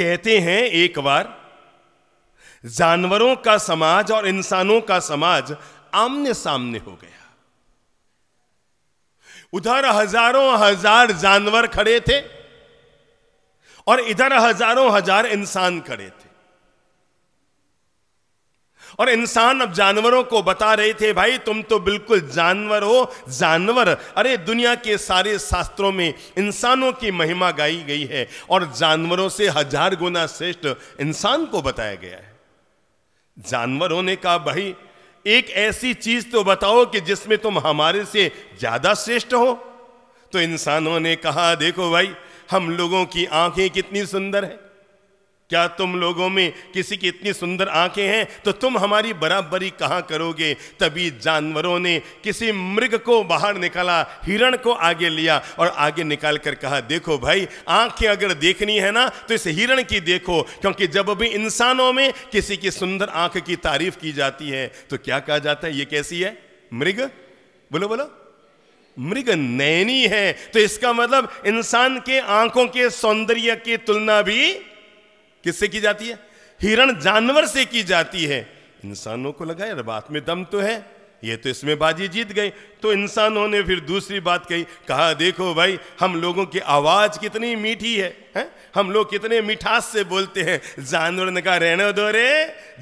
कहते हैं एक बार जानवरों का समाज और इंसानों का समाज आमने सामने हो गया उधर हजारों हजार जानवर खड़े थे और इधर हजारों हजार इंसान खड़े थे और इंसान अब जानवरों को बता रहे थे भाई तुम तो बिल्कुल जानवर हो जानवर अरे दुनिया के सारे शास्त्रों में इंसानों की महिमा गाई गई है और जानवरों से हजार गुना श्रेष्ठ इंसान को बताया गया है जानवर होने का भाई एक ऐसी चीज तो बताओ कि जिसमें तुम हमारे से ज्यादा श्रेष्ठ हो तो इंसानों ने कहा देखो भाई हम लोगों की आंखें कितनी सुंदर है क्या तुम लोगों में किसी की इतनी सुंदर आंखें हैं तो तुम हमारी बराबरी कहाँ करोगे तभी जानवरों ने किसी मृग को बाहर निकाला हिरण को आगे लिया और आगे निकाल कर कहा देखो भाई आंखें अगर देखनी है ना तो इस हिरण की देखो क्योंकि जब भी इंसानों में किसी की सुंदर आंख की तारीफ की जाती है तो क्या कहा जाता है ये कैसी है मृग बोलो बोलो मृग नैनी है तो इसका मतलब इंसान के आंखों के सौंदर्य की तुलना भी किससे की जाती है हिरण जानवर से की जाती है इंसानों को लगा यार बात में दम तो है ये तो इसमें बाजी जीत गई तो इंसानों ने फिर दूसरी बात कही कहा देखो भाई हम लोगों की आवाज़ कितनी मीठी है, है हम लोग कितने मिठास से बोलते हैं जानवर ने कहा रहने दो रे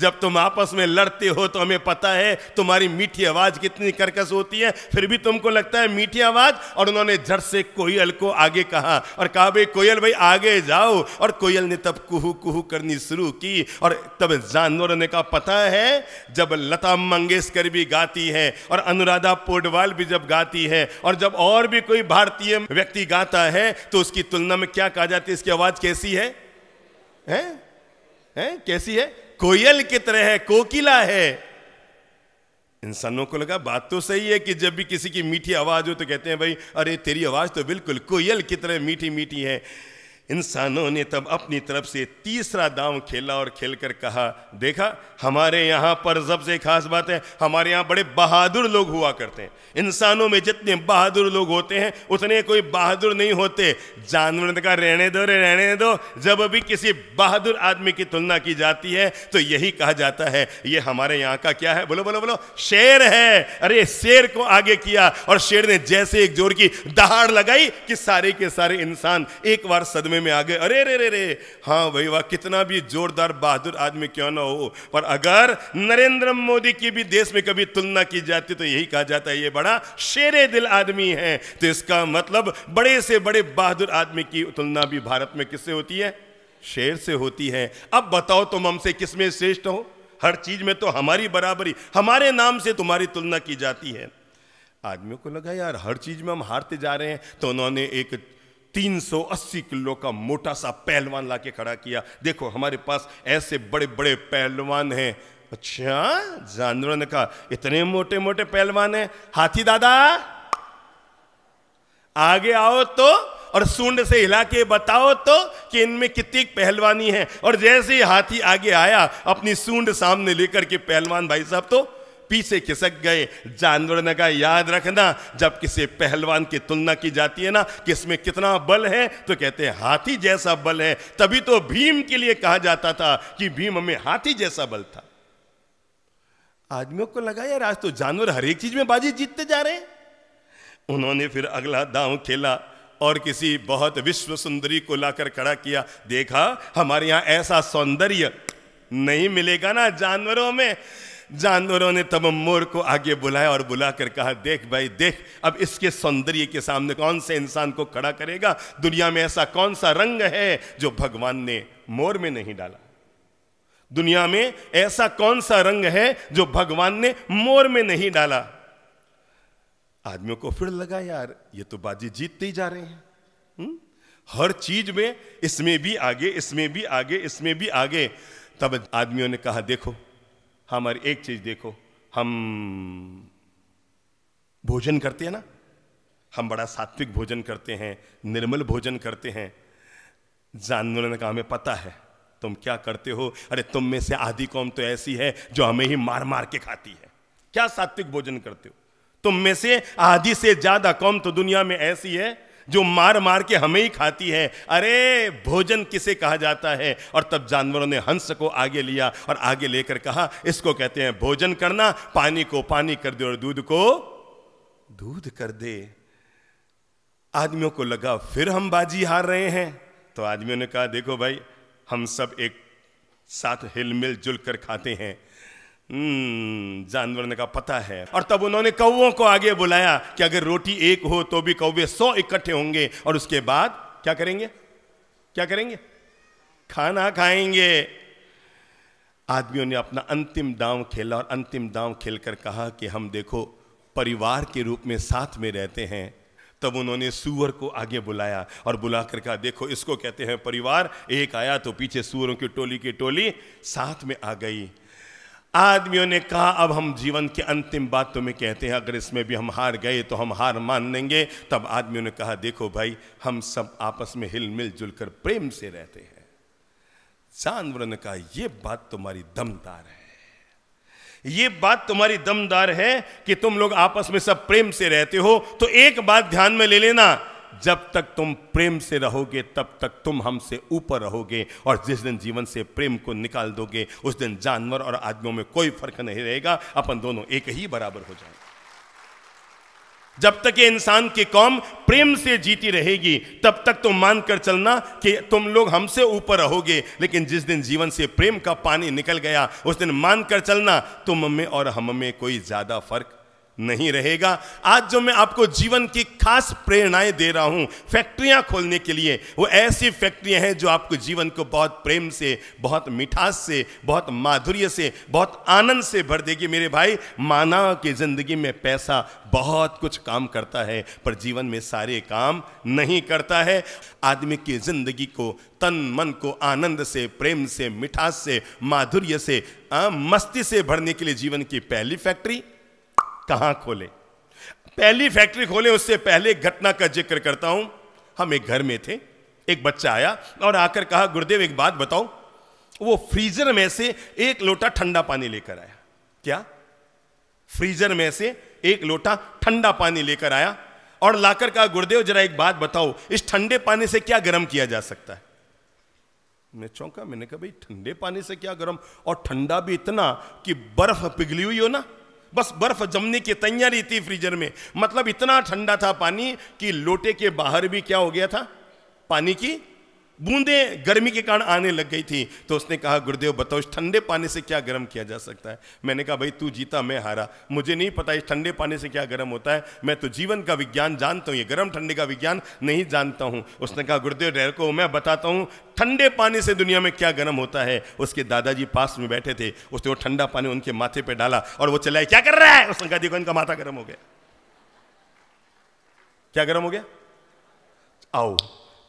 जब तुम आपस में लड़ते हो तो हमें पता है तुम्हारी मीठी आवाज़ कितनी कर्कश होती है फिर भी तुमको लगता है मीठी आवाज़ और उन्होंने झट से कोयल को आगे कहा और कहा भाई कोयल भाई आगे जाओ और कोयल ने तब कुहू कुहू करनी शुरू की और तब जानवरों ने कहा पता है जब लता मंगेशकर भी गाती है और अनुराधा पोडवाल काल भी जब गाती है और जब और भी कोई भारतीय व्यक्ति गाता है तो उसकी तुलना में क्या कहा जाती है इसकी आवाज कैसी है हैं हैं कैसी है कोयल की तरह है कोकिला है इंसानों को लगा बात तो सही है कि जब भी किसी की मीठी आवाज हो तो कहते हैं भाई अरे तेरी आवाज तो बिल्कुल कोयल की तरह मीठी मीठी है इंसानों ने तब अपनी तरफ से तीसरा दाम खेला और खेलकर कहा देखा हमारे यहाँ पर सबसे खास बात है हमारे यहाँ बड़े बहादुर लोग हुआ करते हैं इंसानों में जितने बहादुर लोग होते हैं उतने कोई बहादुर नहीं होते जानवर का रहने दो रहने दो जब भी किसी बहादुर आदमी की तुलना की जाती है तो यही कहा जाता है ये हमारे यहाँ का क्या है बोलो बोलो बोलो शेर है अरे शेर को आगे किया और शेर ने जैसे एक जोर की दहाड़ लगाई कि सारे के सारे इंसान एक बार सदमे मुकदमे में आ गए अरे रे रे रे हाँ भाई वाह कितना भी जोरदार बहादुर आदमी क्यों ना हो पर अगर नरेंद्र मोदी की भी देश में कभी तुलना की जाती तो यही कहा जाता है ये बड़ा शेर दिल आदमी है तो इसका मतलब बड़े से बड़े बहादुर आदमी की तुलना भी भारत में किससे होती है शेर से होती है अब बताओ तुम हमसे किसमें श्रेष्ठ हो हर चीज में तो हमारी बराबरी हमारे नाम से तुम्हारी तुलना की जाती है आदमियों को लगा यार हर चीज में हम हारते जा रहे हैं तो उन्होंने एक 380 किलो का मोटा सा पहलवान लाके खड़ा किया देखो हमारे पास ऐसे बड़े बड़े पहलवान हैं अच्छा जानवर ने कहा इतने मोटे मोटे पहलवान हैं हाथी दादा आगे आओ तो और सूंड से हिला के बताओ तो कि इनमें कितनी पहलवानी है और जैसे ही हाथी आगे आया अपनी सूंड सामने लेकर के पहलवान भाई साहब तो पीछे खिसक गए जानवर ने कहा याद रखना जब किसी पहलवान की तुलना की जाती है ना कि इसमें कितना बल है तो कहते हैं हाथी जैसा बल है तभी तो भीम के लिए कहा जाता था कि भीम हमें हाथी जैसा बल था आदमियों को लगा यार आज तो जानवर हर एक चीज में बाजी जीतते जा रहे उन्होंने फिर अगला दांव खेला और किसी बहुत विश्व सुंदरी को लाकर खड़ा किया देखा हमारे यहां ऐसा सौंदर्य नहीं मिलेगा ना जानवरों में जानवरों ने तब मोर को आगे बुलाया और बुलाकर कहा देख भाई देख अब इसके सौंदर्य के सामने कौन से इंसान को खड़ा करेगा दुनिया में ऐसा कौन सा रंग है जो भगवान ने मोर में नहीं डाला दुनिया में ऐसा कौन सा रंग है जो भगवान ने मोर में नहीं डाला आदमियों को फिर लगा यार ये तो बाजी जीतते ही जा रहे हैं हम्म? हर चीज में इसमें भी आगे इसमें भी आगे इसमें भी आगे तब आदमियों ने कहा देखो हमारी एक चीज देखो हम भोजन करते हैं ना हम बड़ा सात्विक भोजन करते हैं निर्मल भोजन करते हैं जानवरों ने कहा हमें पता है तुम क्या करते हो अरे तुम में से आधी कौम तो ऐसी है जो हमें ही मार मार के खाती है क्या सात्विक भोजन करते हो तुम में से आधी से ज्यादा कौम तो दुनिया में ऐसी है जो मार मार के हमें ही खाती है अरे भोजन किसे कहा जाता है और तब जानवरों ने हंस को आगे लिया और आगे लेकर कहा इसको कहते हैं भोजन करना पानी को पानी कर दे और दूध को दूध कर दे आदमियों को लगा फिर हम बाजी हार रहे हैं तो आदमियों ने कहा देखो भाई हम सब एक साथ हिलमिल जुल कर खाते हैं हम्म, जानवर ने कहा पता है और तब उन्होंने कौओं को आगे बुलाया कि अगर रोटी एक हो तो भी कौवे सौ इकट्ठे होंगे और उसके बाद क्या करेंगे क्या करेंगे खाना खाएंगे आदमियों ने अपना अंतिम दांव खेला और अंतिम दांव खेलकर कहा कि हम देखो परिवार के रूप में साथ में रहते हैं तब उन्होंने सूअर को आगे बुलाया और बुलाकर कहा देखो इसको कहते हैं परिवार एक आया तो पीछे सूअरों की टोली की टोली साथ में आ गई आदमियों ने कहा अब हम जीवन की अंतिम बात तुम्हें कहते हैं अगर इसमें भी हम हार गए तो हम हार मान लेंगे तब आदमियों ने कहा देखो भाई हम सब आपस में हिल मिल जुल कर प्रेम से रहते हैं जानवरों ने कहा यह बात तुम्हारी दमदार है ये बात तुम्हारी दमदार है कि तुम लोग आपस में सब प्रेम से रहते हो तो एक बात ध्यान में ले लेना जब तक तुम प्रेम से रहोगे तब तक तुम हमसे ऊपर रहोगे और जिस दिन जीवन से प्रेम को निकाल दोगे उस दिन जानवर और आदमियों में कोई फर्क नहीं रहेगा अपन दोनों एक ही बराबर हो जाएंगे जब तक ये इंसान की कौम प्रेम से जीती रहेगी तब तक तुम तो मानकर चलना कि तुम लोग हमसे ऊपर रहोगे लेकिन जिस दिन जीवन से प्रेम का पानी निकल गया उस दिन मानकर चलना तुम में और हम में कोई ज्यादा फर्क नहीं रहेगा आज जो मैं आपको जीवन की खास प्रेरणाएं दे रहा हूं फैक्ट्रियां खोलने के लिए वो ऐसी फैक्ट्रियां हैं जो आपको जीवन को बहुत प्रेम से बहुत मिठास से बहुत माधुर्य से बहुत आनंद से भर देगी मेरे भाई माना की ज़िंदगी में पैसा बहुत कुछ काम करता है पर जीवन में सारे काम नहीं करता है आदमी की ज़िंदगी को तन मन को आनंद से प्रेम से मिठास से माधुर्य से आ, मस्ती से भरने के लिए जीवन की पहली फैक्ट्री कहां खोले पहली फैक्ट्री खोले उससे पहले एक घटना का जिक्र करता हूं हम एक घर में थे एक बच्चा आया और आकर कहा गुरुदेव एक बात बताओ वो फ्रीजर में से एक लोटा ठंडा पानी लेकर आया क्या फ्रीजर में से एक लोटा ठंडा पानी लेकर आया और लाकर कहा गुरुदेव जरा एक बात बताओ इस ठंडे पानी से क्या गर्म किया जा सकता है मैं चौंका मैंने कहा भाई ठंडे पानी से क्या गर्म और ठंडा भी इतना कि बर्फ पिघली हुई हो ना बस बर्फ जमने की तैयारी थी फ्रीजर में मतलब इतना ठंडा था पानी कि लोटे के बाहर भी क्या हो गया था पानी की बूंदें गर्मी के कारण आने लग गई थी तो उसने कहा गुरुदेव बताओ इस ठंडे पानी से क्या गर्म किया जा सकता है मैंने कहा भाई तू जीता मैं हारा मुझे नहीं पता इस ठंडे पानी से क्या गर्म होता है मैं तो जीवन का विज्ञान जानता हूँ ये गर्म ठंडे का विज्ञान नहीं जानता हूँ उसने कहा गुरुदेव डेर को मैं बताता हूँ ठंडे पानी से दुनिया में क्या गर्म होता है उसके दादाजी पास में बैठे थे उसने वो ठंडा पानी उनके माथे पर डाला और वो चलाए क्या कर रहा है उसने कहा देखो इनका माथा गर्म हो गया क्या गर्म हो गया आओ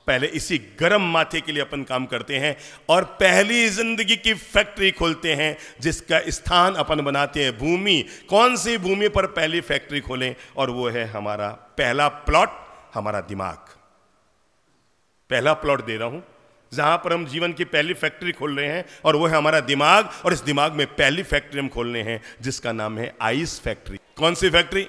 पहले इसी गर्म माथे के लिए अपन काम करते हैं और पहली जिंदगी की फैक्ट्री खोलते हैं जिसका स्थान अपन बनाते हैं भूमि कौन सी भूमि पर पहली फैक्ट्री खोलें और वो है हमारा पहला प्लॉट हमारा दिमाग पहला प्लॉट दे रहा हूं जहां पर हम जीवन की पहली फैक्ट्री खोल रहे हैं और वो है हमारा दिमाग और इस दिमाग में पहली फैक्ट्री हम खोल रहे हैं जिसका नाम है आइस फैक्ट्री कौन सी फैक्ट्री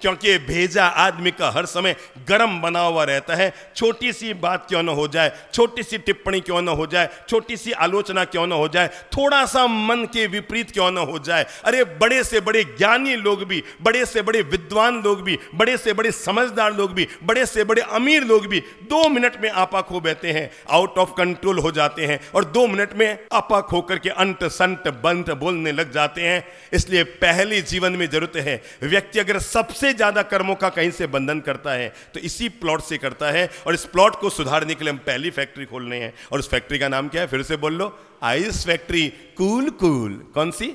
क्योंकि भेजा आदमी का हर समय गर्म बना हुआ रहता है छोटी सी बात क्यों ना हो जाए छोटी सी टिप्पणी क्यों ना हो जाए छोटी सी आलोचना क्यों ना हो जाए थोड़ा सा मन के विपरीत क्यों ना हो जाए अरे बड़े से बड़े ज्ञानी लोग भी बड़े से बड़े विद्वान लोग भी बड़े से बड़े समझदार लोग भी बड़े से बड़े अमीर लोग भी दो मिनट में आपा खो बहते हैं आउट ऑफ कंट्रोल हो जाते हैं और दो मिनट में आपा खो करके अंत संत बंत बोलने लग जाते हैं इसलिए पहले जीवन में जरूरत है व्यक्ति अगर सबसे सबसे ज़्यादा कर्मों का कहीं से बंधन करता है तो इसी प्लॉट से करता है और इस प्लॉट को सुधारने के लिए हम पहली फैक्ट्री खोलने हैं और उस फैक्ट्री का नाम क्या है फिर से बोल लो आइस फैक्ट्री कूल कूल कौन सी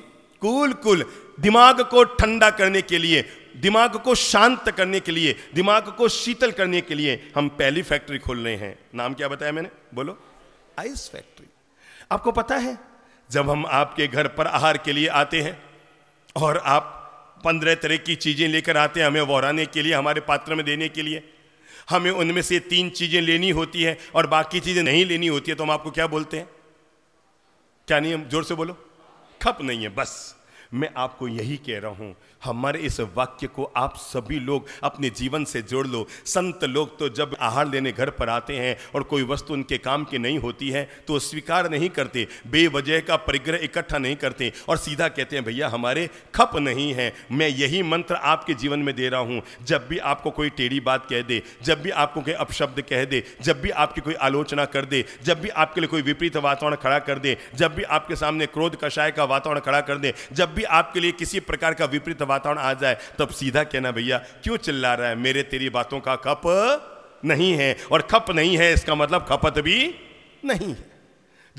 कूल कूल दिमाग को ठंडा करने के लिए दिमाग को शांत करने के लिए दिमाग को शीतल करने के लिए हम पहली फैक्ट्री खोल रहे हैं नाम क्या बताया मैंने बोलो आइस फैक्ट्री आपको पता है जब हम आपके घर पर आहार के लिए आते हैं और आप पंद्रह तरह की चीज़ें लेकर आते हैं हमें वहराने के लिए हमारे पात्र में देने के लिए हमें उनमें से तीन चीज़ें लेनी होती है और बाकी चीज़ें नहीं लेनी होती है तो हम आपको क्या बोलते हैं क्या नहीं जोर से बोलो खप नहीं है बस मैं आपको यही कह रहा हूँ हमारे इस वाक्य को आप सभी लोग अपने जीवन से जोड़ लो संत लोग तो जब आहार लेने घर पर आते हैं और कोई वस्तु उनके काम की नहीं होती है तो स्वीकार नहीं करते बेवजह का परिग्रह इकट्ठा नहीं करते और सीधा कहते हैं भैया हमारे खप नहीं है मैं यही मंत्र आपके जीवन में दे रहा हूँ जब भी आपको कोई टेढ़ी बात कह दे जब भी आपको कोई अपशब्द कह दे जब भी आपकी कोई आलोचना कर दे जब भी आपके लिए कोई विपरीत वातावरण खड़ा कर दे जब भी आपके सामने क्रोध कषाय का वातावरण खड़ा कर दे जब भी आपके लिए किसी प्रकार का विपरीत वातावरण आ जाए तब सीधा कहना भैया क्यों चिल्ला रहा है मेरे तेरी बातों का कप नहीं है और खप नहीं है इसका मतलब खपत भी नहीं है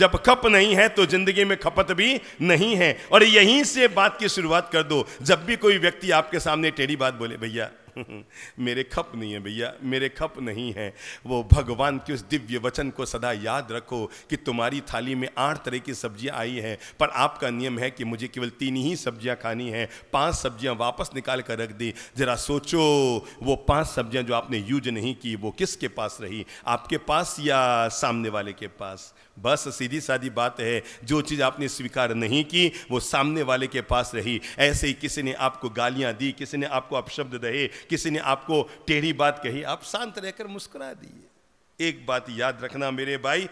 जब खप नहीं है तो जिंदगी में खपत भी नहीं है और यहीं से बात की शुरुआत कर दो जब भी कोई व्यक्ति आपके सामने टेढ़ी बात बोले भैया मेरे खप नहीं है भैया मेरे खप नहीं है वो भगवान के उस दिव्य वचन को सदा याद रखो कि तुम्हारी थाली में आठ तरह की सब्जियां आई हैं पर आपका नियम है कि मुझे केवल तीन ही सब्जियां खानी हैं पांच सब्जियां वापस निकाल कर रख दी जरा सोचो वो पांच सब्जियां जो आपने यूज नहीं की वो किसके पास रही आपके पास या सामने वाले के पास बस सीधी साधी बात है जो चीज़ आपने स्वीकार नहीं की वो सामने वाले के पास रही ऐसे ही किसी ने आपको गालियां दी किसी ने आपको अपशब्द दहे किसी ने आपको टेढ़ी बात कही आप शांत रहकर मुस्कुरा दिए एक बात याद रखना मेरे भाई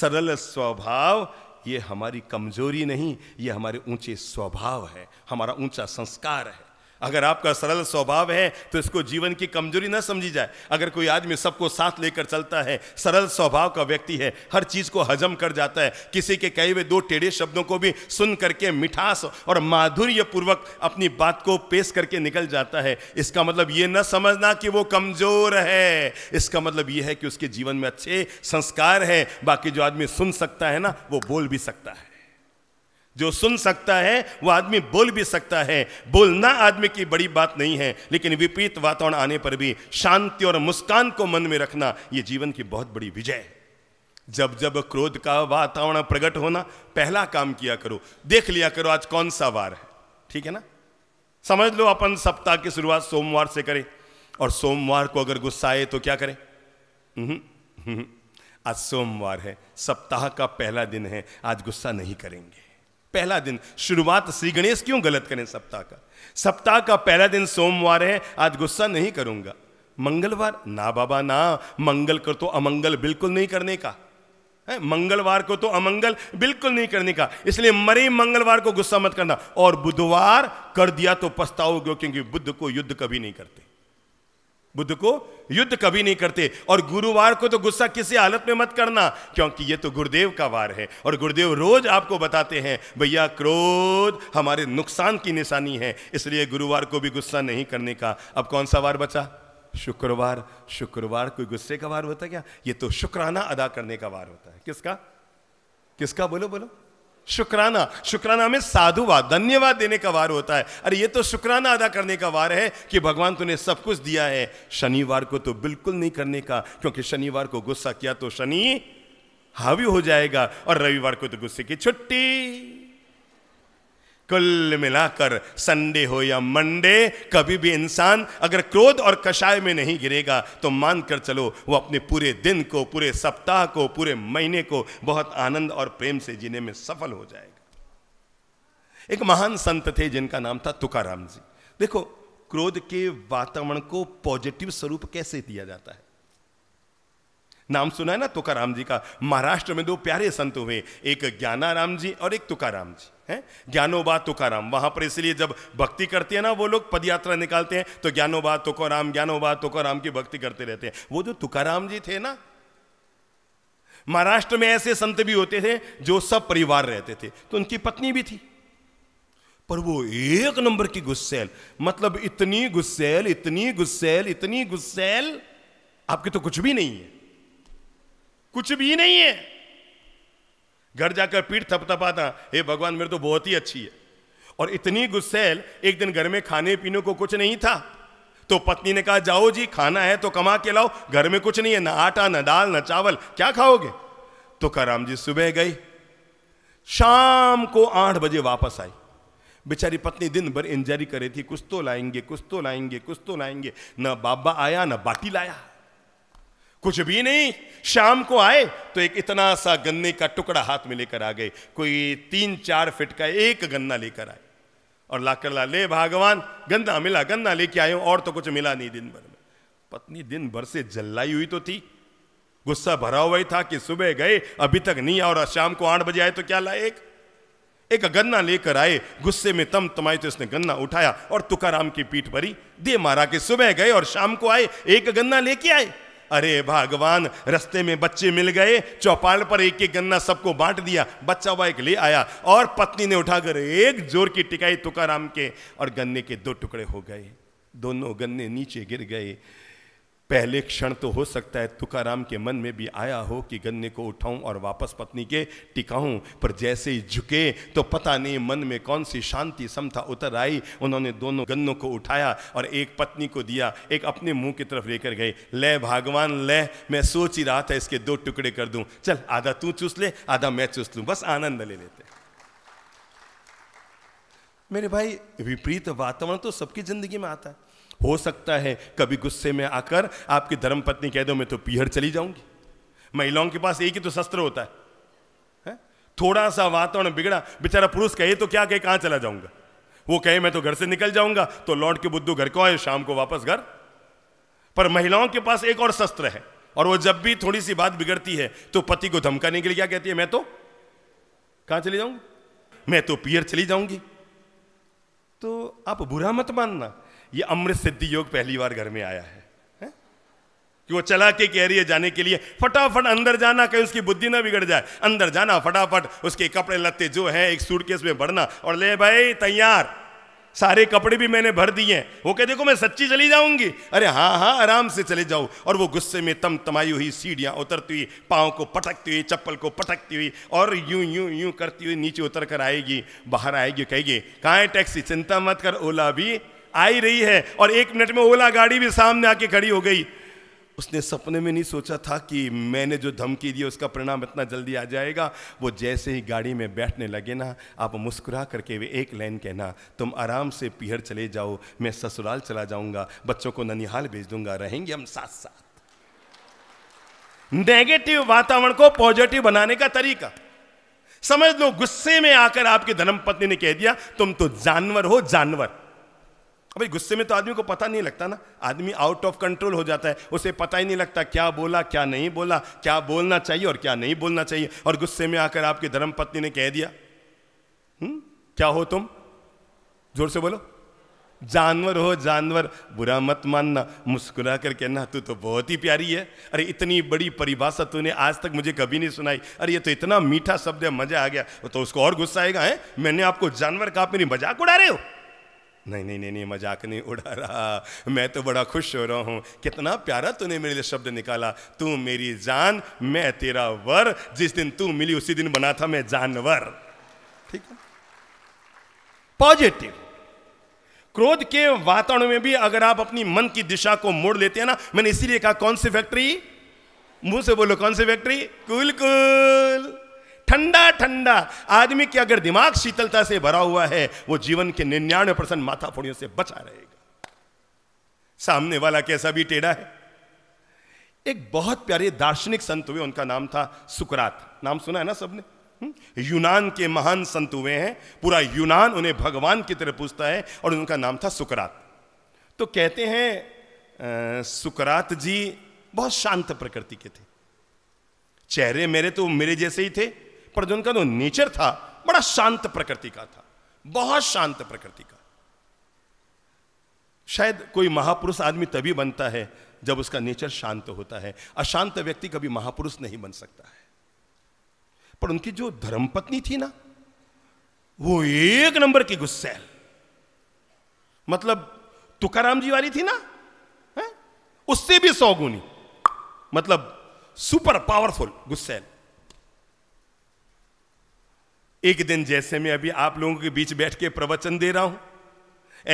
सरल स्वभाव ये हमारी कमजोरी नहीं ये हमारे ऊंचे स्वभाव है हमारा ऊंचा संस्कार है अगर आपका सरल स्वभाव है तो इसको जीवन की कमजोरी ना समझी जाए अगर कोई आदमी सबको साथ लेकर चलता है सरल स्वभाव का व्यक्ति है हर चीज को हजम कर जाता है किसी के कहे हुए दो टेढ़े शब्दों को भी सुन करके मिठास और माधुर्य पूर्वक अपनी बात को पेश करके निकल जाता है इसका मतलब ये ना समझना कि वो कमजोर है इसका मतलब यह है कि उसके जीवन में अच्छे संस्कार है बाकी जो आदमी सुन सकता है ना वो बोल भी सकता है जो सुन सकता है वो आदमी बोल भी सकता है बोलना आदमी की बड़ी बात नहीं है लेकिन विपरीत वातावरण आने पर भी शांति और मुस्कान को मन में रखना ये जीवन की बहुत बड़ी विजय है जब जब क्रोध का वातावरण प्रकट होना पहला काम किया करो देख लिया करो आज कौन सा वार है ठीक है ना समझ लो अपन सप्ताह की शुरुआत सोमवार से करें और सोमवार को अगर गुस्सा आए तो क्या करें हम्म, हम्म, हम्म, आज सोमवार है सप्ताह का पहला दिन है आज गुस्सा नहीं करेंगे पहला दिन शुरुआत श्री गणेश क्यों गलत करें सप्ताह का सप्ताह का पहला दिन सोमवार है आज गुस्सा नहीं करूंगा मंगलवार ना बाबा ना मंगल कर तो अमंगल बिल्कुल नहीं करने का है मंगलवार को तो अमंगल बिल्कुल नहीं करने का इसलिए मरे मंगलवार को गुस्सा मत करना और बुधवार कर दिया तो पछताओगे क्योंकि बुद्ध को युद्ध कभी नहीं करते बुद्ध को युद्ध कभी नहीं करते और गुरुवार को तो गुस्सा किसी हालत में मत करना क्योंकि ये तो गुरुदेव का वार है और गुरुदेव रोज आपको बताते हैं भैया क्रोध हमारे नुकसान की निशानी है इसलिए गुरुवार को भी गुस्सा नहीं करने का अब कौन सा वार बचा शुक्रवार शुक्रवार कोई गुस्से का वार होता है क्या ये तो शुक्राना अदा करने का वार होता है किसका किसका बोलो बोलो शुक्राना शुक्राना में साधुवाद धन्यवाद देने का वार होता है अरे ये तो शुक्राना अदा करने का वार है कि भगवान तूने सब कुछ दिया है शनिवार को तो बिल्कुल नहीं करने का क्योंकि शनिवार को गुस्सा किया तो शनि हावी हो जाएगा और रविवार को तो गुस्से की छुट्टी कुल मिलाकर संडे हो या मंडे कभी भी इंसान अगर क्रोध और कषाय में नहीं गिरेगा तो मान कर चलो वो अपने पूरे दिन को पूरे सप्ताह को पूरे महीने को बहुत आनंद और प्रेम से जीने में सफल हो जाएगा एक महान संत थे जिनका नाम था तुकाराम जी देखो क्रोध के वातावरण को पॉजिटिव स्वरूप कैसे दिया जाता है नाम सुना है ना तुकाराम जी का महाराष्ट्र में दो प्यारे संत हुए एक ज्ञानाराम जी और एक तुकाराम जी है ज्ञानोबा तुकाराम वहां पर इसलिए जब भक्ति करते हैं ना वो लोग पदयात्रा निकालते हैं तो ज्ञानोबा तुकाराम ज्ञानोबा तुकाराम की भक्ति करते रहते हैं वो जो तुकाराम जी थे ना महाराष्ट्र में ऐसे संत भी होते थे जो सब परिवार रहते थे तो उनकी पत्नी भी थी पर वो एक नंबर की गुस्सेल मतलब इतनी गुस्सेल इतनी गुस्सेल इतनी गुस्सेल आपके तो कुछ भी नहीं है कुछ भी नहीं है घर जाकर पीठ थपथपाता हे भगवान मेरे तो बहुत ही अच्छी है और इतनी गुस्सेल एक दिन घर में खाने पीने को कुछ नहीं था तो पत्नी ने कहा जाओ जी खाना है तो कमा के लाओ घर में कुछ नहीं है ना आटा ना दाल ना चावल क्या खाओगे तो कराम जी सुबह गई शाम को आठ बजे वापस आई बेचारी पत्नी दिन भर इंजरी करे थी कुछ तो लाएंगे कुछ तो लाएंगे कुछ तो लाएंगे ना बाबा आया ना बाटी लाया कुछ भी नहीं शाम को आए तो एक इतना सा गन्ने का टुकड़ा हाथ में लेकर आ गए कोई तीन चार फिट का एक गन्ना लेकर आए और लाकर ला ले भगवान गन्ना मिला गन्ना लेके आए और तो कुछ मिला नहीं दिन भर में पत्नी दिन भर से जल्लाई हुई तो थी गुस्सा भरा हुआ ही था कि सुबह गए अभी तक नहीं और शाम को आठ बजे आए तो क्या लाए एक एक गन्ना लेकर आए गुस्से में तम तमाई तो उसने गन्ना उठाया और तुकाराम की पीठ भरी दे मारा के सुबह गए और शाम को आए एक गन्ना लेके आए अरे भगवान रस्ते में बच्चे मिल गए चौपाल पर एक एक गन्ना सबको बांट दिया बच्चा वाइक एक ले आया और पत्नी ने उठाकर एक जोर की टिकाई तुकाराम के और गन्ने के दो टुकड़े हो गए दोनों गन्ने नीचे गिर गए पहले क्षण तो हो सकता है तुकाराम के मन में भी आया हो कि गन्ने को उठाऊं और वापस पत्नी के टिकाऊं पर जैसे ही झुके तो पता नहीं मन में कौन सी शांति समता उतर आई उन्होंने दोनों गन्नों को उठाया और एक पत्नी को दिया एक अपने मुंह की तरफ लेकर गए ले भगवान ले मैं सोच ही रहा था इसके दो टुकड़े कर दूं चल आधा तू चूस ले आधा मैं चूस लूँ बस आनंद ले लेते मेरे भाई विपरीत वातावरण तो सबकी जिंदगी में आता है हो सकता है कभी गुस्से में आकर आपकी धर्मपत्नी कह दो मैं तो पीहर चली जाऊंगी महिलाओं के पास एक ही तो शस्त्र होता है, है? थोड़ा सा वातावरण बिगड़ा बेचारा पुरुष कहे तो क्या कहे कहां चला जाऊंगा वो कहे मैं तो घर से निकल जाऊंगा तो लौट के बुद्धू घर को आए शाम को वापस घर पर महिलाओं के पास एक और शस्त्र है और वो जब भी थोड़ी सी बात बिगड़ती है तो पति को धमकाने के लिए क्या कहती है मैं तो कहां चली जाऊंगी मैं तो पियर चली जाऊंगी तो आप बुरा मत मानना ये अमृत सिद्धि योग पहली बार घर में आया है, है? कि वो चला के कह रही है जाने के लिए फटाफट अंदर जाना कहीं उसकी बुद्धि ना बिगड़ जाए अंदर जाना फटाफट उसके कपड़े लत्ते जो है एक सूटकेस में भरना और ले भाई तैयार सारे कपड़े भी मैंने भर दिए वो कह देखो मैं सच्ची चली जाऊंगी अरे हाँ हाँ आराम से चले जाओ और वो गुस्से में तम तमाई हुई सीढ़ियाँ उतरती हुई पाँव को पटकती हुई चप्पल को पटकती हुई और यूं यूं यूं करती हुई नीचे उतर कर आएगी बाहर आएगी कहेगी कहाँ है टैक्सी चिंता मत कर ओला भी आ ही रही है और एक मिनट में ओला गाड़ी भी सामने आके खड़ी हो गई उसने सपने में नहीं सोचा था कि मैंने जो धमकी दी उसका परिणाम इतना जल्दी आ जाएगा वो जैसे ही गाड़ी में बैठने लगे ना आप मुस्कुरा करके वे एक लाइन कहना तुम आराम से पीहर चले जाओ मैं ससुराल चला जाऊंगा बच्चों को ननिहाल भेज दूंगा रहेंगे हम साथ साथ नेगेटिव वातावरण को पॉजिटिव बनाने का तरीका समझ लो गुस्से में आकर आपकी धर्म पत्नी ने कह दिया तुम तो जानवर हो जानवर भाई गुस्से में तो आदमी को पता नहीं लगता ना आदमी आउट ऑफ कंट्रोल हो जाता है उसे पता ही नहीं लगता क्या बोला क्या नहीं बोला क्या बोलना चाहिए और क्या नहीं बोलना चाहिए और गुस्से में आकर आपकी धर्मपत्नी ने कह दिया हुँ? हम्म, क्या हो तुम जोर से बोलो जानवर हो जानवर बुरा मत मानना मुस्कुरा कर कहना तू तो बहुत ही प्यारी है अरे इतनी बड़ी परिभाषा तूने आज तक मुझे कभी नहीं सुनाई अरे ये तो इतना मीठा शब्द है मजा आ गया तो उसको और गुस्सा आएगा है मैंने आपको जानवर कहा मेरी मजाक उड़ा रहे हो नहीं नहीं नहीं मजाक नहीं उड़ा रहा मैं तो बड़ा खुश हो रहा हूँ कितना प्यारा तूने मेरे लिए शब्द निकाला तू मेरी जान मैं तेरा वर जिस दिन तू मिली उसी दिन बना था मैं जानवर ठीक है पॉजिटिव क्रोध के वातावरण में भी अगर आप अपनी मन की दिशा को मोड़ लेते हैं ना मैंने इसीलिए कहा कौन सी फैक्ट्री मुंह से बोलो कौन सी फैक्ट्री कुल कुल ठंडा ठंडा आदमी की अगर दिमाग शीतलता से भरा हुआ है वो जीवन के निन्यानवे परसेंट माथाफोड़ियों से बचा रहेगा सामने वाला कैसा भी टेढ़ा है एक बहुत प्यारे दार्शनिक संत हुए उनका नाम था सुकरात नाम सुना है ना सबने हम्म? यूनान के महान संत हुए हैं पूरा यूनान उन्हें भगवान की तरह पूछता है और उनका नाम था सुकरात तो कहते हैं सुकरात जी बहुत शांत प्रकृति के थे चेहरे मेरे तो मेरे जैसे ही थे प्रद्युन का जो नेचर था बड़ा शांत प्रकृति का था बहुत शांत प्रकृति का शायद कोई महापुरुष आदमी तभी बनता है जब उसका नेचर शांत होता है अशांत व्यक्ति कभी महापुरुष नहीं बन सकता है पर उनकी जो धर्मपत्नी थी ना वो एक नंबर की गुस्सैल मतलब तुकाराम जी वाली थी ना है? उससे भी सौगुनी मतलब सुपर पावरफुल गुस्सैल एक दिन जैसे मैं अभी आप लोगों के बीच बैठ के प्रवचन दे रहा हूं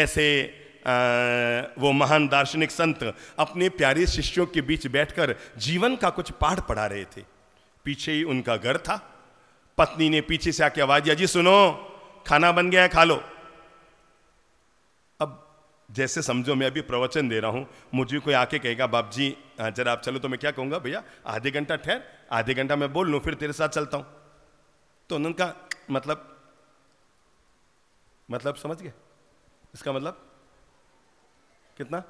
ऐसे आ, वो महान दार्शनिक संत अपने प्यारे शिष्यों के बीच बैठकर जीवन का कुछ पाठ पढ़ा रहे थे पीछे ही उनका घर था पत्नी ने पीछे से आके आवाज दिया जी सुनो खाना बन गया है खा लो अब जैसे समझो मैं अभी प्रवचन दे रहा हूं मुझे कोई आके कहेगा बाप जी जरा आप चलो तो मैं क्या कहूंगा भैया आधे घंटा ठहर आधे घंटा मैं बोल लू फिर तेरे साथ चलता हूं तो उन्होंने कहा मतलब मतलब समझ गए इसका मतलब कितना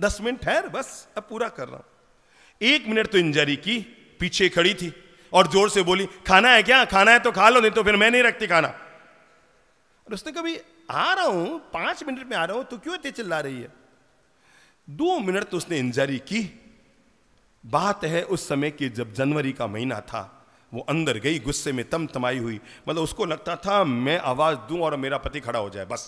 दस मिनट ठहर बस अब पूरा कर रहा हूं एक मिनट तो इंजरी की पीछे खड़ी थी और जोर से बोली खाना है क्या खाना है तो खा लो नहीं तो फिर मैं नहीं रखती खाना और उसने कभी आ रहा हूं पांच मिनट में आ रहा हूं तो क्यों इतनी चिल्ला रही है दो मिनट तो उसने इंजरी की बात है उस समय की जब जनवरी का महीना था वो अंदर गई गुस्से में तम तमाई हुई मतलब उसको लगता था मैं आवाज दूं और मेरा पति खड़ा हो जाए बस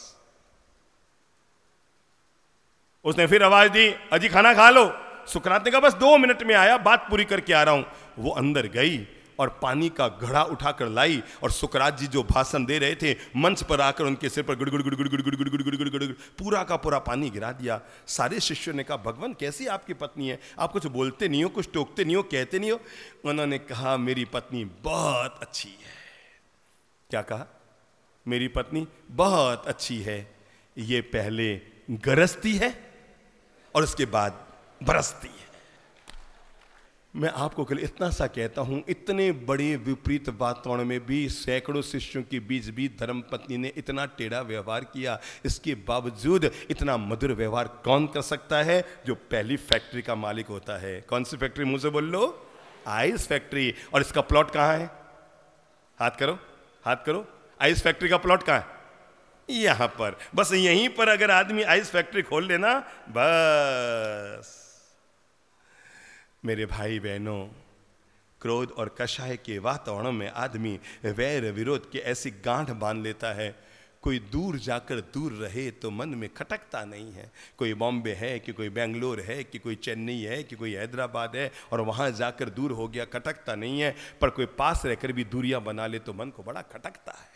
उसने फिर आवाज दी अजी खाना खा लो सुकरात ने कहा बस दो मिनट में आया बात पूरी करके आ रहा हूं वो अंदर गई और पानी का घड़ा उठाकर लाई और सुकरात जी जो भाषण दे रहे थे मंच पर आकर उनके सिर पर गुड़गुड़ गुड़गुड़ गुड़गुड़ गुड़गुड़ गुड़गुड़ गुड़गुड़ पूरा का पूरा पानी गिरा दिया सारे शिष्यों ने कहा भगवान कैसी आपकी पत्नी है आप कुछ बोलते नहीं हो कुछ टोकते नहीं हो कहते नहीं हो उन्होंने कहा मेरी पत्नी बहुत अच्छी है क्या कहा मेरी पत्नी बहुत अच्छी है ये पहले गरजती है और उसके बाद बरसती है मैं आपको केवल इतना सा कहता हूँ इतने बड़े विपरीत वातावरण में भी सैकड़ों शिष्यों के बीच भी धर्मपत्नी ने इतना टेढ़ा व्यवहार किया इसके बावजूद इतना मधुर व्यवहार कौन कर सकता है जो पहली फैक्ट्री का मालिक होता है कौन सी फैक्ट्री मुझे बोल लो आइस फैक्ट्री और इसका प्लॉट कहाँ है हाथ करो हाथ करो आइस फैक्ट्री का प्लॉट कहाँ है यहाँ पर बस यहीं पर अगर आदमी आइस फैक्ट्री खोल लेना बस मेरे भाई बहनों क्रोध और कषाय के वातावरण में आदमी वैर विरोध के ऐसी गांठ बांध लेता है कोई दूर जाकर दूर रहे तो मन में खटकता नहीं है कोई बॉम्बे है कि कोई बेंगलोर है कि कोई चेन्नई है कि कोई हैदराबाद है और वहाँ जाकर दूर हो गया खटकता नहीं है पर कोई पास रहकर भी दूरियाँ बना ले तो मन को बड़ा खटकता है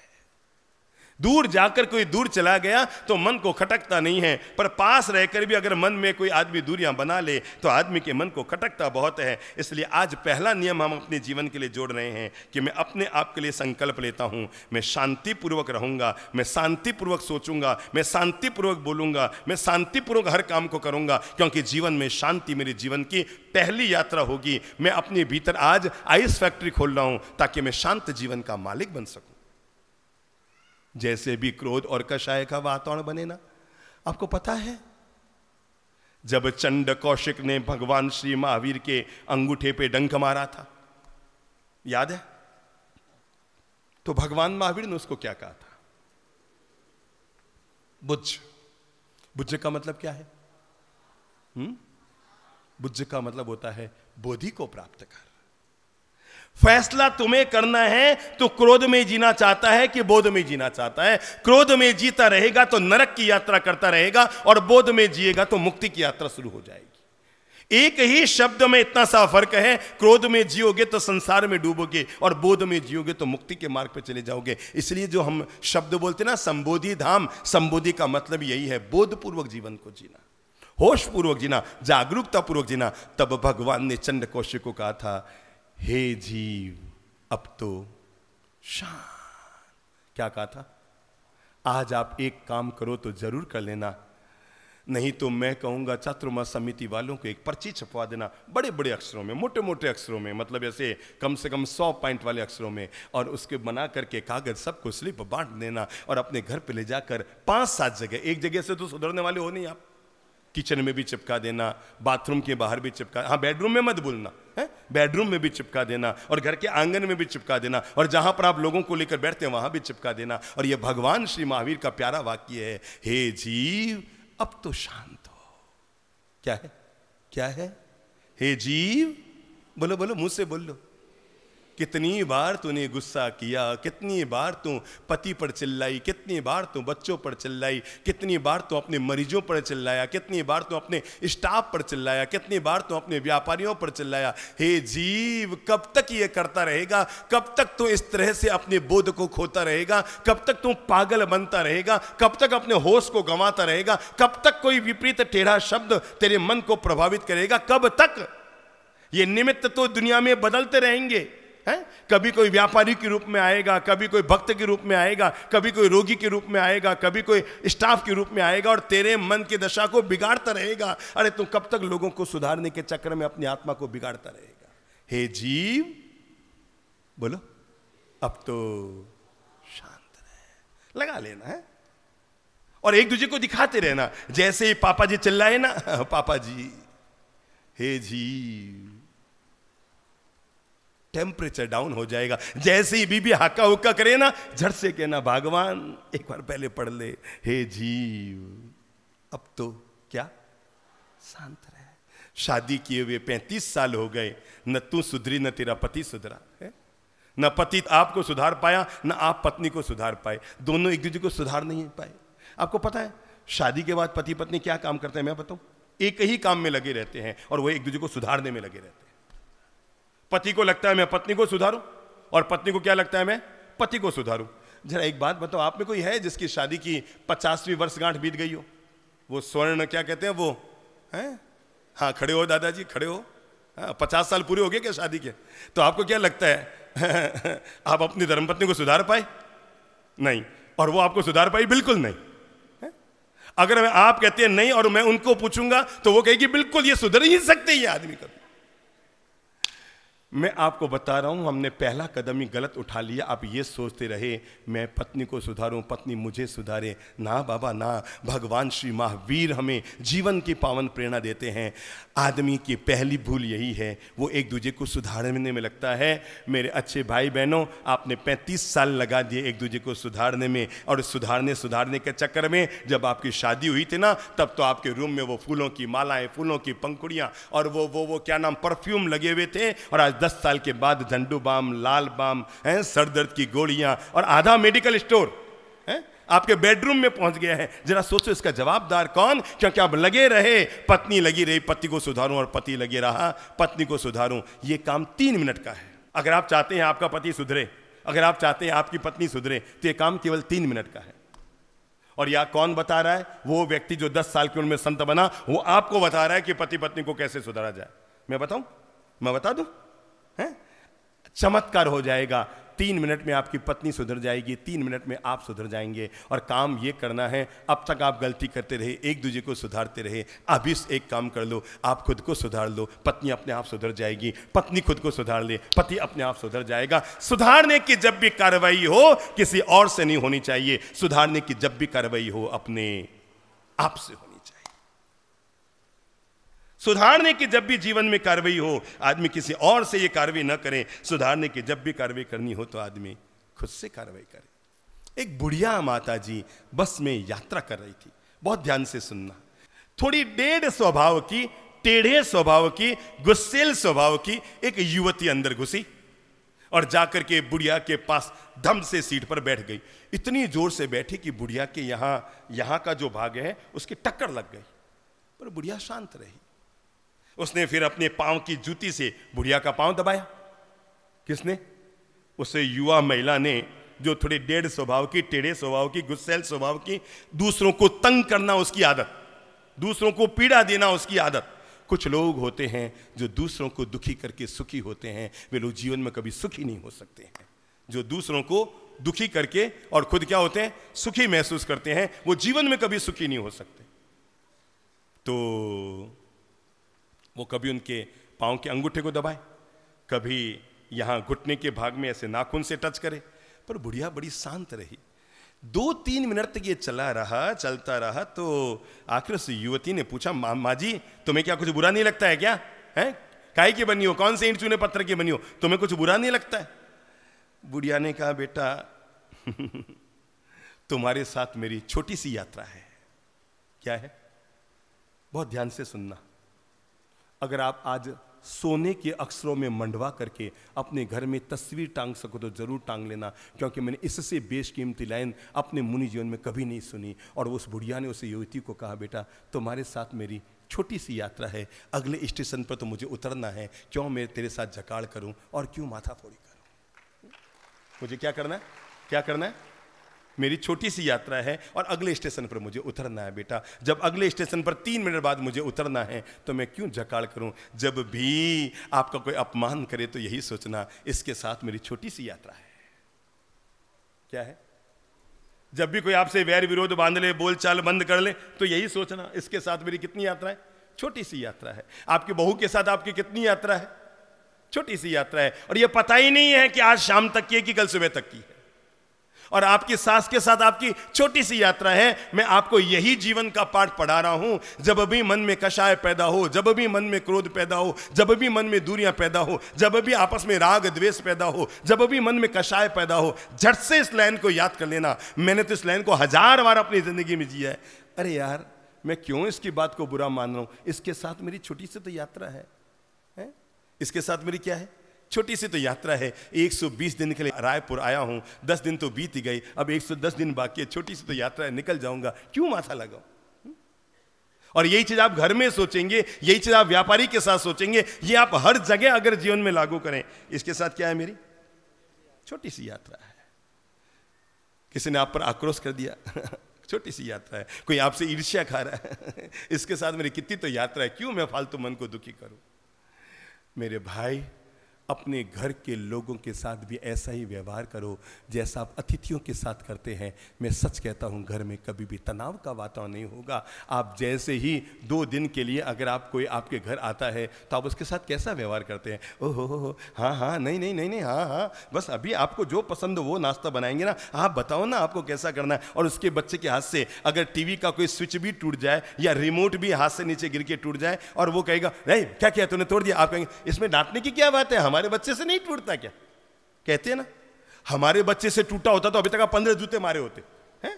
दूर जाकर कोई दूर चला गया तो मन को खटकता नहीं है पर पास रहकर भी अगर मन में कोई आदमी दूरियां बना ले तो आदमी के मन को खटकता बहुत है इसलिए आज पहला नियम हम अपने जीवन के लिए जोड़ रहे हैं कि मैं अपने आप के लिए संकल्प लेता हूँ मैं शांतिपूर्वक रहूँगा मैं शांतिपूर्वक सोचूंगा मैं शांतिपूर्वक बोलूँगा मैं शांतिपूर्वक हर काम को करूँगा क्योंकि जीवन में शांति मेरे जीवन की पहली यात्रा होगी मैं अपने भीतर आज आइस फैक्ट्री खोल रहा हूँ ताकि मैं शांत जीवन का मालिक बन सकूँ जैसे भी क्रोध और कषाय का वातावरण बने ना आपको पता है जब चंड कौशिक ने भगवान श्री महावीर के अंगूठे पे डंक मारा था याद है तो भगवान महावीर ने उसको क्या कहा था बुज्ज बुझ का मतलब क्या है बुज्ज का मतलब होता है बोधि को प्राप्त कर फैसला तुम्हें करना है तो क्रोध में जीना चाहता है कि बोध में जीना चाहता है क्रोध में जीता रहेगा तो नरक की यात्रा करता रहेगा और बोध में जिएगा तो मुक्ति की यात्रा शुरू हो जाएगी एक ही शब्द में इतना सा फर्क है क्रोध में जियोगे तो संसार में डूबोगे और बोध में जियोगे तो मुक्ति के मार्ग पर चले जाओगे इसलिए जो हम शब्द बोलते ना संबोधि धाम संबोधि का मतलब यही है बोधपूर्वक जीवन को जीना होशपूर्वक जीना जागरूकतापूर्वक जीना तब भगवान ने चंड कौशिक को कहा था हे जीव अब तो शान क्या कहा था आज आप एक काम करो तो जरूर कर लेना नहीं तो मैं कहूंगा चतुर्मा समिति वालों को एक पर्ची छपवा देना बड़े बड़े अक्षरों में मोटे मोटे अक्षरों में मतलब ऐसे कम से कम सौ पॉइंट वाले अक्षरों में और उसके बना करके कागज सबको स्लिप बांट देना और अपने घर पे ले जाकर पांच सात जगह एक जगह से तो सुधरने वाले हो नहीं आप किचन में भी चिपका देना बाथरूम के बाहर भी चिपका हाँ बेडरूम में मत बोलना है बेडरूम में भी चिपका देना और घर के आंगन में भी चिपका देना और जहां पर आप लोगों को लेकर बैठते हैं वहां भी चिपका देना और यह भगवान श्री महावीर का प्यारा वाक्य है हे जीव अब तो शांत हो क्या है क्या है हे जीव बोलो बोलो मुंह से बोल लो कितनी बार तूने गुस्सा किया कितनी बार तू पति पर चिल्लाई कितनी बार तू बच्चों पर चिल्लाई कितनी बार तू अपने मरीजों पर चिल्लाया कितनी बार तू अपने स्टाफ पर चिल्लाया कितनी बार तू अपने व्यापारियों पर चिल्लाया हे जीव कब तक ये करता रहेगा कब तक तू इस तरह से अपने बोध को खोता रहेगा कब तक तू पागल बनता रहेगा कब तक अपने होश को गंवाता रहेगा कब तक कोई विपरीत टेढ़ा शब्द तेरे मन को प्रभावित करेगा कब तक ये निमित्त तो दुनिया में बदलते रहेंगे है? कभी कोई व्यापारी के रूप में आएगा कभी कोई भक्त के रूप में आएगा कभी कोई रोगी के रूप में आएगा कभी कोई स्टाफ के रूप में आएगा और तेरे मन की दशा को बिगाड़ता रहेगा अरे तुम कब तक लोगों को सुधारने के चक्र में अपनी आत्मा को बिगाड़ता रहेगा हे जीव बोलो अब तो शांत रहे लगा लेना है और एक दूसरे को दिखाते रहना जैसे ही पापा जी चिल्लाए ना पापा जी हे जीव टेम्परेचर डाउन हो जाएगा जैसे ही बीबी हाका हुक्का करे ना झट से कहना भगवान एक बार पहले पढ़ ले हे जीव अब तो क्या शांत रहे शादी किए हुए पैंतीस साल हो गए न तू सुधरी न तेरा पति सुधरा है न पति आपको सुधार पाया न आप पत्नी को सुधार पाए दोनों एक दूसरे को सुधार नहीं पाए आपको पता है शादी के बाद पति पत्नी क्या काम करते हैं मैं बताऊं एक ही काम में लगे रहते हैं और वो एक दूसरे को सुधारने में लगे रहते हैं पति को लगता है मैं पत्नी को सुधारूं और पत्नी को क्या लगता है मैं पति को सुधारूं जरा एक बात बताओ आप में कोई है जिसकी शादी की पचासवीं वर्षगांठ बीत गई हो वो स्वर्ण क्या कहते हैं वो है हाँ खड़े हो दादाजी खड़े हो हाँ पचास साल पूरे हो गए क्या शादी के तो आपको क्या लगता है आप अपनी धर्मपत्नी को सुधार पाए नहीं और वो आपको सुधार पाई बिल्कुल नहीं अगर मैं आप कहते हैं नहीं और मैं उनको पूछूंगा तो वो कहेगी बिल्कुल ये सुधर ही सकते ये आदमी कभी मैं आपको बता रहा हूँ हमने पहला कदम ही गलत उठा लिया आप ये सोचते रहे मैं पत्नी को सुधारूँ पत्नी मुझे सुधारे ना बाबा ना भगवान श्री महावीर हमें जीवन की पावन प्रेरणा देते हैं आदमी की पहली भूल यही है वो एक दूजे को सुधारने में लगता है मेरे अच्छे भाई बहनों आपने 35 साल लगा दिए एक दूजे को सुधारने में और सुधारने सुधारने के चक्कर में जब आपकी शादी हुई थी ना तब तो आपके रूम में वो फूलों की मालाएँ फूलों की पंखुड़ियाँ और वो वो वो क्या नाम परफ्यूम लगे हुए थे और आज दस साल के बाद झंडू बाम लाल बाम है सर दर्द की गोलियां और आधा मेडिकल स्टोर है आपके बेडरूम में पहुंच गया है जरा सोचो इसका जवाबदार कौन क्योंकि आप लगे रहे पत्नी लगी रही पति को सुधारूं और पति लगे रहा पत्नी को सुधारूं ये काम तीन मिनट का है अगर आप चाहते हैं आपका पति सुधरे अगर आप चाहते हैं आपकी पत्नी सुधरे तो ये काम केवल तीन मिनट का है और या कौन बता रहा है वो व्यक्ति जो दस साल की उम्र में संत बना वो आपको बता रहा है कि पति पत्नी को कैसे सुधारा जाए मैं बताऊं मैं बता दूं है? चमत्कार हो जाएगा तीन मिनट में आपकी पत्नी सुधर जाएगी तीन मिनट में आप सुधर जाएंगे और काम ये करना है अब तक आप गलती करते रहे एक दूसरे को सुधारते रहे अभी एक काम कर लो आप खुद को सुधार लो पत्नी अपने आप सुधर जाएगी पत्नी खुद को सुधार ले पति अपने आप सुधर जाएगा सुधारने की जब भी कार्रवाई हो किसी और से नहीं होनी चाहिए सुधारने की जब भी कार्रवाई हो अपने आप से हो सुधारने की जब भी जीवन में कार्रवाई हो आदमी किसी और से ये कार्रवाई ना करें सुधारने की जब भी कार्रवाई करनी हो तो आदमी खुद से कार्रवाई करे एक बुढ़िया माता जी बस में यात्रा कर रही थी बहुत ध्यान से सुनना थोड़ी डेढ़ स्वभाव की टेढ़े स्वभाव की गुस्सेल स्वभाव की एक युवती अंदर घुसी और जाकर के बुढ़िया के पास धम से सीट पर बैठ गई इतनी जोर से बैठी कि बुढ़िया के यहाँ यहाँ का जो भाग है उसकी टक्कर लग गई पर बुढ़िया शांत रही उसने फिर अपने पांव की जूती से बुढ़िया का पांव दबाया किसने उसे युवा महिला ने जो थोड़े डेढ़ स्वभाव की टेढ़े स्वभाव की गुस्सेल स्वभाव की दूसरों को तंग करना उसकी आदत दूसरों को पीड़ा देना उसकी आदत कुछ लोग होते हैं जो दूसरों को दुखी करके सुखी होते हैं वे लोग जीवन में कभी सुखी नहीं हो सकते हैं जो दूसरों को दुखी करके और खुद क्या होते हैं सुखी महसूस करते हैं वो जीवन में कभी सुखी नहीं हो सकते तो वो कभी उनके पाँव के अंगूठे को दबाए कभी यहाँ घुटने के भाग में ऐसे नाखून से टच करे पर बुढ़िया बड़ी शांत रही दो तीन मिनट तक ये चला रहा चलता रहा तो आखिर उस युवती ने पूछा माँ जी तुम्हें क्या कुछ बुरा नहीं लगता है क्या है काय की बनी हो कौन से इंट चूने पत्थर की बनी हो तुम्हें कुछ बुरा नहीं लगता है बुढ़िया ने कहा बेटा तुम्हारे साथ मेरी छोटी सी यात्रा है क्या है बहुत ध्यान से सुनना अगर आप आज सोने के अक्षरों में मंडवा करके अपने घर में तस्वीर टांग सको तो ज़रूर टांग लेना क्योंकि मैंने इससे बेशकीमती लाइन अपने मुनि जीवन में कभी नहीं सुनी और उस बुढ़िया ने उस युवती को कहा बेटा तुम्हारे साथ मेरी छोटी सी यात्रा है अगले स्टेशन पर तो मुझे उतरना है क्यों मैं तेरे साथ जकाड़ करूं और क्यों माथा फोड़ी करूं मुझे क्या करना है क्या करना है मेरी छोटी सी यात्रा है और अगले स्टेशन पर मुझे उतरना है बेटा जब अगले स्टेशन पर तीन मिनट बाद मुझे उतरना है तो मैं क्यों झकाड़ करूं जब भी आपका कोई अपमान करे तो यही सोचना इसके साथ मेरी छोटी सी यात्रा है क्या है जब भी कोई आपसे वैर विरोध बांध ले बोलचाल बंद कर ले तो यही सोचना इसके साथ मेरी कितनी यात्रा है छोटी सी यात्रा है आपकी बहू के साथ आपकी कितनी यात्रा है छोटी सी यात्रा है और यह पता ही नहीं है कि आज शाम तक की है कि कल सुबह तक की है और आपकी सास के साथ आपकी छोटी सी यात्रा है मैं आपको यही जीवन का पाठ पढ़ा रहा हूं जब भी मन में कषाय पैदा हो जब भी मन में क्रोध पैदा हो जब भी मन में दूरियां पैदा हो जब भी आपस में राग द्वेष पैदा हो जब भी मन में कषाय पैदा हो झट से इस लाइन को याद कर लेना मैंने तो इस लाइन को हजार बार अपनी जिंदगी में जिया है अरे यार मैं क्यों इसकी बात को बुरा मान रहा हूं इसके साथ मेरी छोटी सी तो यात्रा है, है? इसके साथ मेरी क्या है छोटी सी तो यात्रा है 120 दिन के लिए रायपुर आया हूँ 10 दिन तो बीत ही गए अब 110 दिन बाकी है छोटी सी तो यात्रा है निकल जाऊंगा क्यों माथा लगाऊ और यही चीज आप घर में सोचेंगे यही चीज आप व्यापारी के साथ सोचेंगे ये आप हर जगह अगर जीवन में लागू करें इसके साथ क्या है मेरी छोटी सी यात्रा है किसी ने आप पर आक्रोश कर दिया छोटी सी यात्रा है कोई आपसे ईर्ष्या खा रहा है इसके साथ मेरी कितनी तो यात्रा है क्यों मैं फालतू मन को दुखी करूं मेरे भाई अपने घर के लोगों के साथ भी ऐसा ही व्यवहार करो जैसा आप अतिथियों के साथ करते हैं मैं सच कहता हूँ घर में कभी भी तनाव का वातावरण नहीं होगा आप जैसे ही दो दिन के लिए अगर आप कोई आपके घर आता है तो आप उसके साथ कैसा व्यवहार करते हैं ओ हो हो हाँ हाँ नहीं नहीं नहीं नहीं हाँ हाँ बस अभी आपको जो पसंद हो वो नाश्ता बनाएंगे ना आप बताओ ना आपको कैसा करना है और उसके बच्चे के हाथ से अगर टीवी का कोई स्विच भी टूट जाए या रिमोट भी हाथ से नीचे गिर के टूट जाए और वो कहेगा नहीं क्या किया तूने तोड़ दिया आप कहेंगे इसमें डांटने की क्या बात है हमारे हमारे बच्चे से नहीं टूटता क्या कहते हैं ना हमारे बच्चे से टूटा होता तो अभी तक आप पंद्रह जूते मारे होते हैं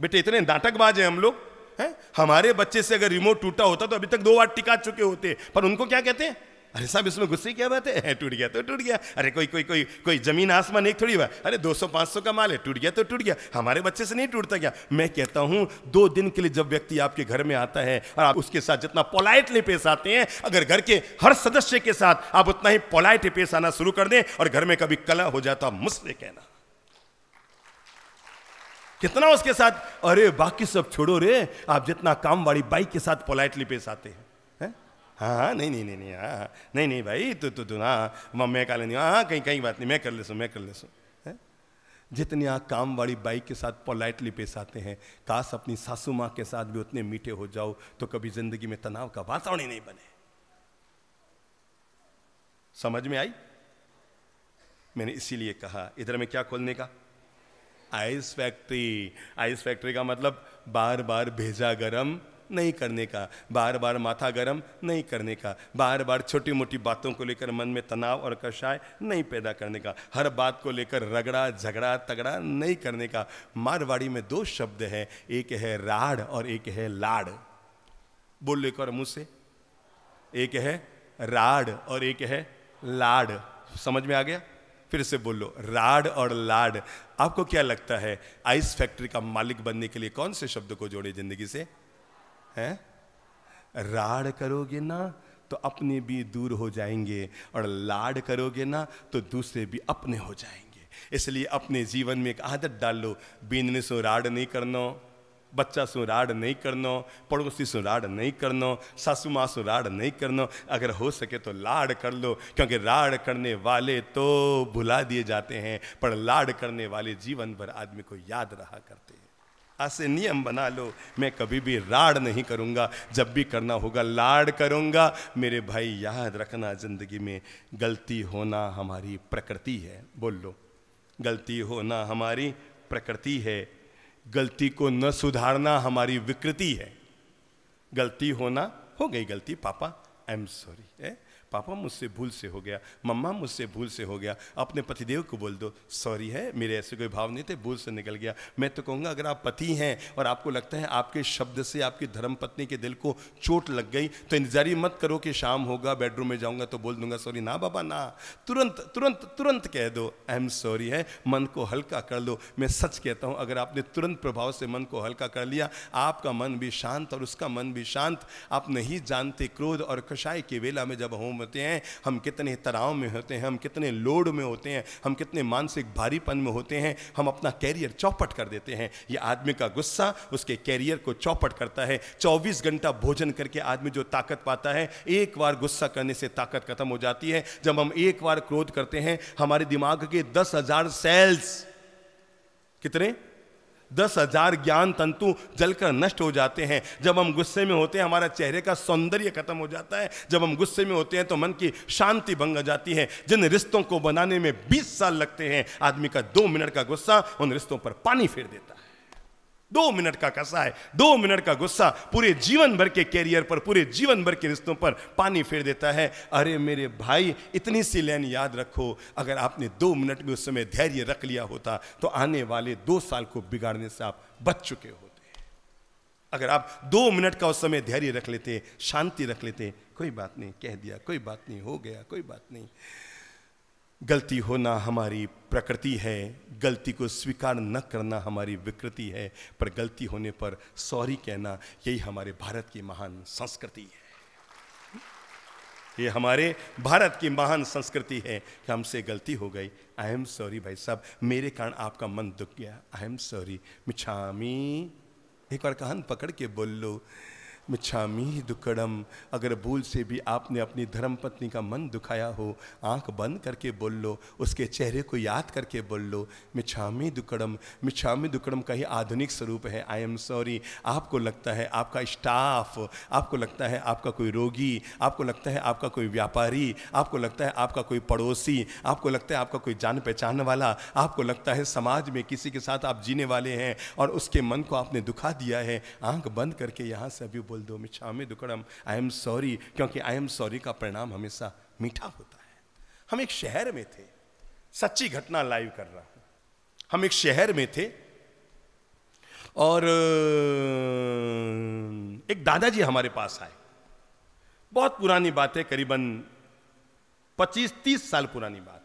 बेटे इतने नाटकबाज हैं हम लोग हैं हमारे बच्चे से अगर रिमोट टूटा होता तो अभी तक दो बार टिका चुके होते पर उनको क्या कहते हैं अरे साहब इसमें गुस्से क्या बात है टूट गया तो टूट गया अरे कोई कोई कोई कोई जमीन आसमान एक थोड़ी हुआ अरे 200-500 का माल है टूट गया तो टूट गया हमारे बच्चे से नहीं टूटता क्या मैं कहता हूं दो दिन के लिए जब व्यक्ति आपके घर में आता है और आप उसके साथ जितना पोलाइटली पेश आते हैं अगर घर के हर सदस्य के साथ आप उतना ही पोलाइट पेश आना शुरू कर दें और घर में कभी कला हो जाता तो मुझसे कहना कितना उसके साथ अरे बाकी सब छोड़ो रे आप जितना काम वाली बाइक के साथ पोलाइटली पेश आते हैं हाँ, हाँ नहीं नहीं नहीं नहीं हाँ, हाँ नहीं नहीं भाई तू तू तू ना हाँ, मैं कहा नहीं हाँ कहीं कहीं बात नहीं मैं कर ले सो मैं कर ले सो जितने आप काम वाली बाइक के साथ पोलाइटली पेश आते हैं काश अपनी सासू माँ के साथ भी उतने मीठे हो जाओ तो कभी जिंदगी में तनाव का वातावरण ही नहीं बने समझ में आई मैंने इसीलिए कहा इधर में क्या खोलने का आइस फैक्ट्री आइस फैक्ट्री का मतलब बार बार भेजा गरम नहीं करने का बार बार माथा गर्म नहीं करने का बार बार छोटी मोटी बातों को लेकर मन में तनाव और कषाय नहीं पैदा करने का हर बात को लेकर रगड़ा झगड़ा तगड़ा नहीं करने का मारवाड़ी में दो शब्द है एक है राड और एक है लाड़ बोल लेकर मुँह से एक है राड और एक है लाड समझ में आ गया फिर से बोलो राड और लाड आपको क्या लगता है आइस फैक्ट्री का मालिक बनने के लिए कौन से शब्द को जोड़े जिंदगी से है राड़ करोगे ना तो अपने भी दूर हो जाएंगे और लाड करोगे ना तो दूसरे भी अपने हो जाएंगे इसलिए अपने जीवन में एक आदत डाल लो बीनने से राड नहीं करना बच्चा सो राड नहीं करना पड़ोसी सो राड नहीं करना सासू माँ सो राड नहीं करना अगर हो सके तो लाड कर लो क्योंकि राड़ करने वाले तो भुला दिए जाते हैं पर लाड करने वाले जीवन भर आदमी को याद रहा करते हैं ऐसे नियम बना लो मैं कभी भी राड नहीं करूँगा जब भी करना होगा लाड करूँगा मेरे भाई याद रखना ज़िंदगी में गलती होना हमारी प्रकृति है बोल लो गलती होना हमारी प्रकृति है गलती को न सुधारना हमारी विकृति है गलती होना हो गई गलती पापा आई एम सॉरी है पापा मुझसे भूल से हो गया मम्मा मुझसे भूल से हो गया अपने पतिदेव को बोल दो सॉरी है मेरे ऐसे कोई भाव नहीं थे भूल से निकल गया मैं तो कहूँगा अगर आप पति हैं और आपको लगता है आपके शब्द से आपकी धर्म पत्नी के दिल को चोट लग गई तो इंतजारी मत करो कि शाम होगा बेडरूम में जाऊँगा तो बोल दूंगा सॉरी ना बाबा ना तुरंत तुरंत तुरंत कह दो आई एम सॉरी है मन को हल्का कर लो मैं सच कहता हूँ अगर आपने तुरंत प्रभाव से मन को हल्का कर लिया आपका मन भी शांत और उसका मन भी शांत आप नहीं जानते क्रोध और कषाय के वेला में जब होम घूमते हैं हम कितने तनाव में होते हैं हम कितने लोड में होते हैं हम कितने मानसिक भारीपन में होते हैं हम अपना कैरियर चौपट कर देते हैं ये आदमी का गुस्सा उसके कैरियर को चौपट करता है चौबीस घंटा भोजन करके आदमी जो ताकत पाता है एक बार गुस्सा करने से ताकत खत्म हो जाती है जब हम एक बार क्रोध करते हैं हमारे दिमाग के दस हजार सेल्स कितने दस हजार ज्ञान तंतु जलकर नष्ट हो जाते हैं जब हम गुस्से में होते हैं हमारा चेहरे का सौंदर्य खत्म हो जाता है जब हम गुस्से में होते हैं तो मन की शांति भंग हो जाती है जिन रिश्तों को बनाने में बीस साल लगते हैं आदमी का दो मिनट का गुस्सा उन रिश्तों पर पानी फेर देता है दो मिनट का कसा है दो मिनट का गुस्सा पूरे जीवन भर के कैरियर पर पूरे जीवन भर के रिश्तों पर पानी फेर देता है अरे मेरे भाई इतनी सी लाइन याद रखो अगर आपने दो मिनट में उस समय धैर्य रख लिया होता तो आने वाले दो साल को बिगाड़ने से आप बच चुके होते अगर आप दो मिनट का उस समय धैर्य रख लेते शांति रख लेते कोई बात नहीं कह दिया कोई बात नहीं हो गया कोई बात नहीं गलती होना हमारी प्रकृति है गलती को स्वीकार न करना हमारी विकृति है पर गलती होने पर सॉरी कहना यही हमारे भारत की महान संस्कृति है ये हमारे भारत की महान संस्कृति है कि हमसे गलती हो गई आई एम सॉरी भाई साहब मेरे कारण आपका मन दुख गया आई एम सॉरी मिछामी एक बार कहन पकड़ के बोल लो मिच्छामी दुकड़म अगर भूल से भी आपने अपनी धर्म पत्नी का मन दुखाया हो आंख बंद करके बोल लो उसके चेहरे को याद करके बोल लो मिच्छामी दुकड़म मिच्छामी दुकड़म का ही आधुनिक स्वरूप है आई एम सॉरी आपको लगता है आपका स्टाफ आपको लगता है आपका कोई रोगी आपको लगता है आपका कोई व्यापारी आपको लगता है आपका कोई पड़ोसी आपको लगता है आपका कोई जान पहचान वाला आपको लगता है समाज में किसी के साथ आप जीने वाले हैं और उसके मन को आपने दुखा दिया है आंख बंद करके यहाँ से अभी बोल बोल दो मिछामी दुकड़म आई एम सॉरी क्योंकि आई एम सॉरी का परिणाम हमेशा मीठा होता है हम एक शहर में थे सच्ची घटना लाइव कर रहा हूं हम एक शहर में थे और एक दादाजी हमारे पास आए बहुत पुरानी बात है करीबन 25-30 साल पुरानी बात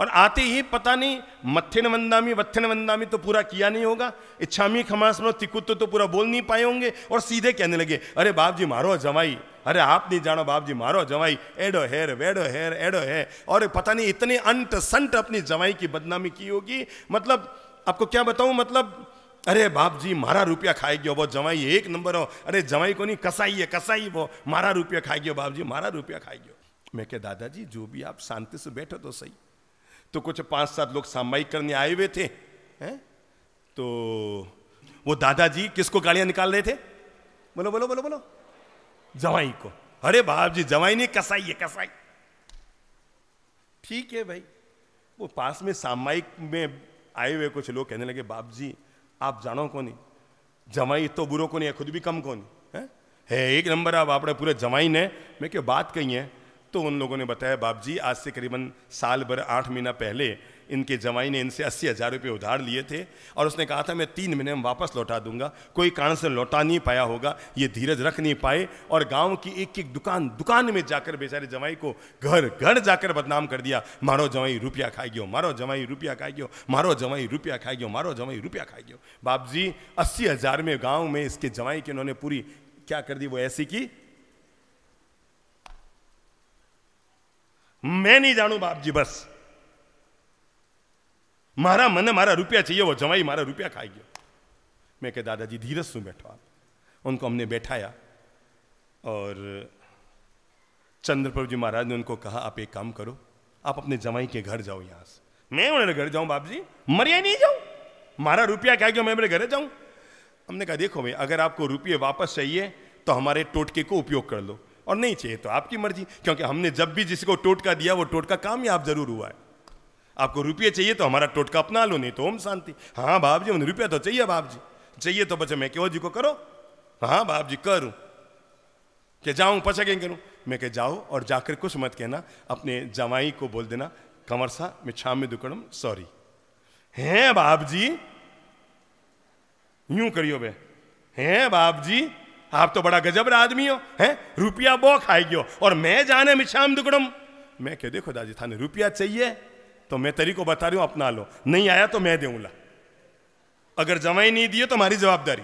और आते ही पता नहीं मथिन वंदामी वत्थिन वंदामी तो पूरा किया नहीं होगा इच्छामी में तिकुत तो पूरा बोल नहीं पाए होंगे और सीधे कहने लगे अरे बाप जी मारो जवाई अरे आप नहीं जानो बाप जी मारो जवाई एडो हेर वेडो हेर एडो है और पता नहीं इतने अंट संट अपनी जवाई की बदनामी की होगी मतलब आपको क्या बताऊं मतलब अरे बाप जी मारा रुपया खाए गयो वो जवाई एक नंबर हो अरे जवाई को नहीं कसाई है कसाई वो मारा रुपया खाए गयो बाप जी मारा रुपया खाए गयो मैं क्या दादाजी जो भी आप शांति से बैठो तो सही तो कुछ पांच सात लोग सामायिक करने आए हुए थे हैं तो वो दादाजी किसको गाड़ियां निकाल रहे थे बोलो बोलो बोलो बोलो जवाई को अरे बाप जी जवाई नहीं कसाई है कसाई ठीक है भाई वो पास में सामायिक में आए हुए कुछ लोग कहने लगे बाप जी आप जानो को नहीं जवाई तो बुरो को नहीं है खुद भी कम को नहीं है, है एक नंबर आप आप पूरे जवाई ने मैं क्यों बात कही है तो उन लोगों ने बताया बाप जी आज से करीबन साल भर आठ महीना पहले इनके जवाई ने इनसे अस्सी हज़ार रुपये उधार लिए थे और उसने कहा था मैं तीन महीने में वापस लौटा दूंगा कोई कारण से लौटा नहीं पाया होगा ये धीरज रख नहीं पाए और गांव की एक एक दुकान दुकान में जाकर बेचारे जवाई को घर घर जाकर बदनाम कर दिया मारो जवाई रुपया खाई गयो मारो जवाई रुपया खाई गयो मारो जवाई रुपया खाई गयो मारो जवाई रुपया खाई गयो बाप जी अस्सी में गाँव में इसके जवाई की उन्होंने पूरी क्या कर दी वो ऐसी की नहीं નહીં बाप जी बस मारा मन મારા रुपया चाहिए वो जवाई મારા रुपया खाई गया मैं कह दादाजी धीरज सुन बैठो आप उनको हमने बैठाया और चंद्रप्रभु जी महाराज ने उनको कहा आप एक काम करो आप अपने जमाई के घर जाओ यहां से मैं उन्हें घर जाऊं बाप जी मरिया नहीं जाऊं मारा रुपया क्या क्यों मैं मेरे घर जाऊं हमने कहा देखो भाई अगर आपको रुपये वापस चाहिए तो हमारे टोटके को उपयोग कर लो और नहीं चाहिए तो आपकी मर्जी क्योंकि हमने जब भी जिसको टोटका दिया वो टोटका कामयाब जरूर हुआ है आपको रुपये चाहिए तो हमारा टोटका अपना लो नहीं तो ओम शांति हाँ बाप जी उन्हें रुपया तो चाहिए बाप जी चाहिए तो बचे मैं क्यों जी को करो हाँ बाप जी करूँ कि जाऊँ पछा कहीं करूँ मैं कह जाओ और जाकर कुछ मत कहना अपने जवाई को बोल देना कंवर सा में दुकड़म सॉरी हैं बाप जी यूं करियो बे हैं बाप जी आप तो बड़ा गजबरा आदमी हो है रुपया बो खाई गयो और मैं जाने में शाम दुकड़म मैं कह देखो दादी थाने रुपया चाहिए तो मैं तेरी को बता रही हूं अपना लो नहीं आया तो मैं देऊंगा अगर जमाई नहीं दिए तो हमारी जवाबदारी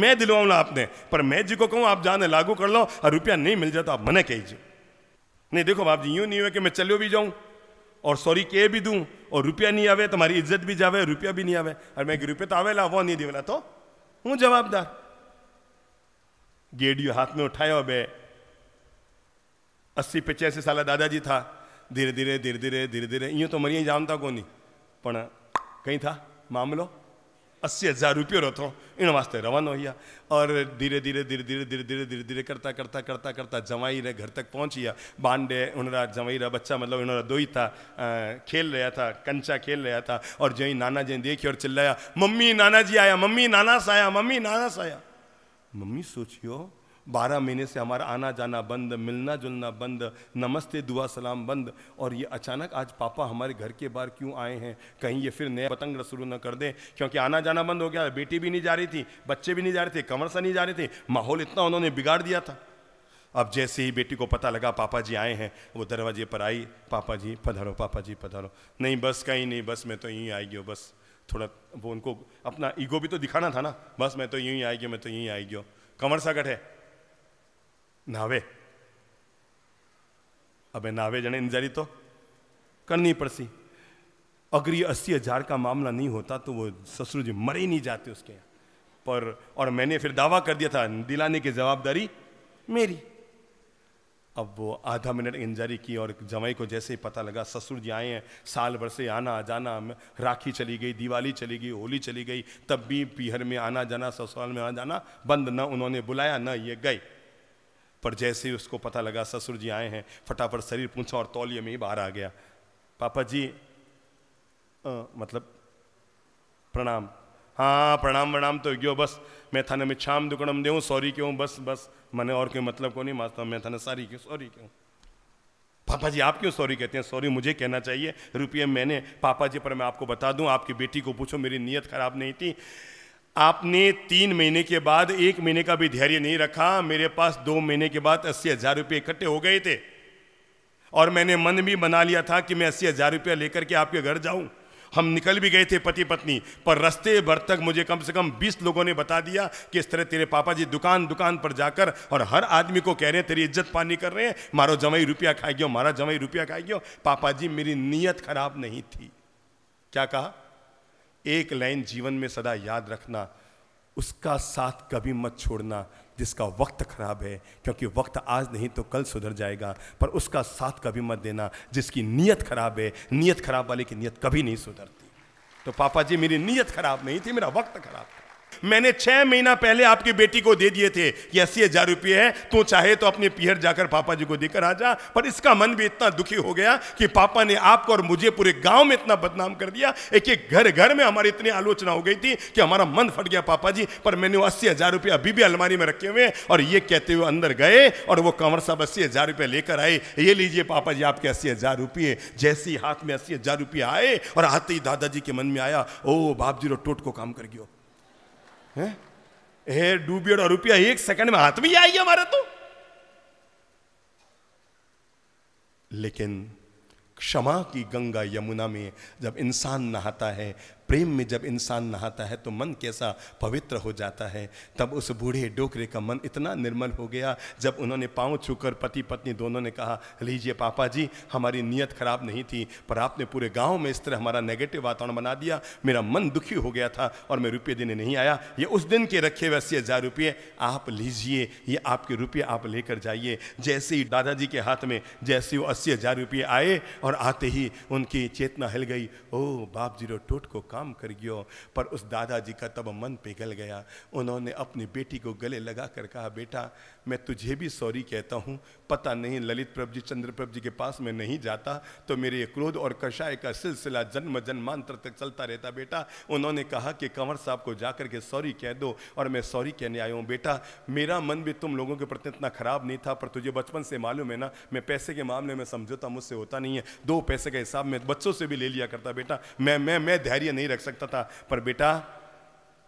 मैं दिलवाऊंगा आपने पर मैं जी को कहूं आप जाने लागू कर लो और रुपया नहीं मिल जाए तो आप मना कहीजिए नहीं देखो बाप जी यूं नहीं हुआ कि मैं चलो भी जाऊं और सॉरी के भी दूं और रुपया नहीं आवे तुम्हारी तो इज्जत भी जावे रुपया भी नहीं आवे और मैं रुपया तो आवेला वो नहीं देवला तो हूं जवाबदार गेडियो हाथ में उठाया बे अस्सी पचासी साल दादाजी था धीरे धीरे धीरे धीरे धीरे धीरे यूँ तो मरिए जानता को पण कहीं था मामलो अस्सी हज़ार रुपये रो इन वास्ते रवानो हुआ और धीरे धीरे धीरे धीरे धीरे धीरे धीरे धीरे करता करता करता करता जवाई रे घर तक पहुँच गया बांडे उनरा जवाई रहा बच्चा मतलब उनरा दोई था आ, खेल रहा था कंचा खेल रहा था और जो ही नाना जी देखे और चिल्लाया मम्मी नाना जी आया मम्मी नाना साया आया मम्मी नाना साया आया मम्मी सोचियो बारह महीने से हमारा आना जाना बंद मिलना जुलना बंद नमस्ते दुआ सलाम बंद और ये अचानक आज पापा हमारे घर के बाहर क्यों आए हैं कहीं ये फिर नया पतंग शुरू न कर दें क्योंकि आना जाना बंद हो गया बेटी भी नहीं जा रही थी बच्चे भी नहीं जा रहे थे सा नहीं जा रहे थे माहौल इतना उन्होंने बिगाड़ दिया था अब जैसे ही बेटी को पता लगा पापा जी आए हैं वो दरवाजे पर आई पापा जी पधारो पापा जी पधारो नहीं बस कहीं नहीं बस मैं तो यहीं आई गई बस थोड़ा वो उनको अपना ईगो भी तो दिखाना था ना बस मैं तो यूं ही आई मैं तो यूं ही आई गया कंवर सा कट है नावे अबे नावे जने इंजारी तो करनी पड़सी अगर ये अस्सी हजार का मामला नहीं होता तो वो ससुर जी मरे नहीं जाते उसके यहाँ पर और मैंने फिर दावा कर दिया था दिलाने की जवाबदारी मेरी अब वो आधा मिनट इंजरी की और जमाई को जैसे ही पता लगा ससुर जी आए हैं साल भर से आना जाना राखी चली गई दिवाली चली गई होली चली गई तब भी पीहर में आना जाना ससुराल में आना जाना बंद ना उन्होंने बुलाया ना ये गए पर जैसे ही उसको पता लगा ससुर जी आए हैं फटाफट शरीर पूछा और तौलिए में ही बाहर आ गया पापा जी आ, मतलब प्रणाम हाँ प्रणाम वणाम तो गयो बस मैं थाने में छाम दुकड़म दे सॉरी क्यों बस बस मैंने और कोई मतलब को नहीं मानता मैं थाने सारी क्यों सॉरी क्यों पापा जी आप क्यों सॉरी कहते हैं सॉरी मुझे कहना चाहिए रुपये मैंने पापा जी पर मैं आपको बता दूं आपकी बेटी को पूछो मेरी नीयत खराब नहीं थी आपने तीन महीने के बाद एक महीने का भी धैर्य नहीं रखा मेरे पास दो महीने के बाद अस्सी हज़ार रुपये इकट्ठे हो गए थे और मैंने मन भी बना लिया था कि मैं अस्सी हज़ार रुपया लेकर के आपके घर जाऊं हम निकल भी गए थे पति पत्नी पर रस्ते भर तक मुझे कम से कम बीस लोगों ने बता दिया कि इस तरह तेरे पापा जी दुकान दुकान पर जाकर और हर आदमी को कह रहे हैं तेरी इज्जत पानी कर रहे हैं मारो जमाई रुपया खाई गयो मारा जमाई रुपया खाई गयो पापा जी मेरी नीयत खराब नहीं थी क्या कहा एक लाइन जीवन में सदा याद रखना उसका साथ कभी मत छोड़ना जिसका वक्त खराब है क्योंकि वक्त आज नहीं तो कल सुधर जाएगा पर उसका साथ कभी मत देना जिसकी नीयत खराब है नीयत खराब वाले की नीयत कभी नहीं सुधरती तो पापा जी मेरी नीयत खराब नहीं थी मेरा वक्त खराब मैंने छह महीना पहले आपकी बेटी को दे दिए थे कि अस्सी हजार रुपये है तू चाहे तो अपने पीहर जाकर पापा जी को देकर आ जा पर इसका मन भी इतना दुखी हो गया कि पापा ने आपको और मुझे पूरे गांव में इतना बदनाम कर दिया एक एक घर घर में हमारी इतनी आलोचना हो गई थी कि हमारा मन फट गया पापा जी पर मैंने वो अस्सी हजार रुपये अभी भी अलमारी में रखे हुए हैं और ये कहते हुए अंदर गए और वो कंवर साहब अस्सी हजार रुपये लेकर आए ये लीजिए पापा जी आपके अस्सी हजार रुपये जैसे ही हाथ में अस्सी हजार रुपये आए और आते ही दादाजी के मन में आया ओ बाप जी रो टोट को काम कर गया हे डूबियड और रुपया एक सेकंड में हाथ में आई हमारे तो लेकिन क्षमा की गंगा यमुना में जब इंसान नहाता है प्रेम में जब इंसान नहाता है तो मन कैसा पवित्र हो जाता है तब उस बूढ़े डोकरे का मन इतना निर्मल हो गया जब उन्होंने पाँव छूकर पति पत्नी दोनों ने कहा लीजिए पापा जी हमारी नीयत खराब नहीं थी पर आपने पूरे गाँव में इस तरह हमारा नेगेटिव वातावरण बना दिया मेरा मन दुखी हो गया था और मैं रुपये देने नहीं आया ये उस दिन के रखे हुए अस्सी हज़ार रुपये आप लीजिए ये आपके रुपये आप लेकर जाइए जैसे ही दादाजी के हाथ में जैसे वो अस्सी हज़ार रुपये आए और आते ही उनकी चेतना हिल गई ओ बाप जीरो टोट को काम कर गयो पर उस दादाजी का तब मन पिघल गया उन्होंने अपनी बेटी को गले लगा कर कहा बेटा मैं तुझे भी सॉरी कहता हूँ पता नहीं ललित प्रभ जी चंद्र प्रभ जी के पास मैं नहीं जाता तो मेरे ये क्रोध और कषाय का सिलसिला जन्म जन्मांतर तक चलता रहता बेटा उन्होंने कहा कि कंवर साहब को जाकर के सॉरी कह दो और मैं सॉरी कहने आया हूँ बेटा मेरा मन भी तुम लोगों के प्रति इतना ख़राब नहीं था पर तुझे बचपन से मालूम है ना मैं पैसे के मामले में समझौता मुझसे होता नहीं है दो पैसे का हिसाब मैं बच्चों से भी ले लिया करता बेटा मैं मैं मैं धैर्य नहीं रख सकता था पर बेटा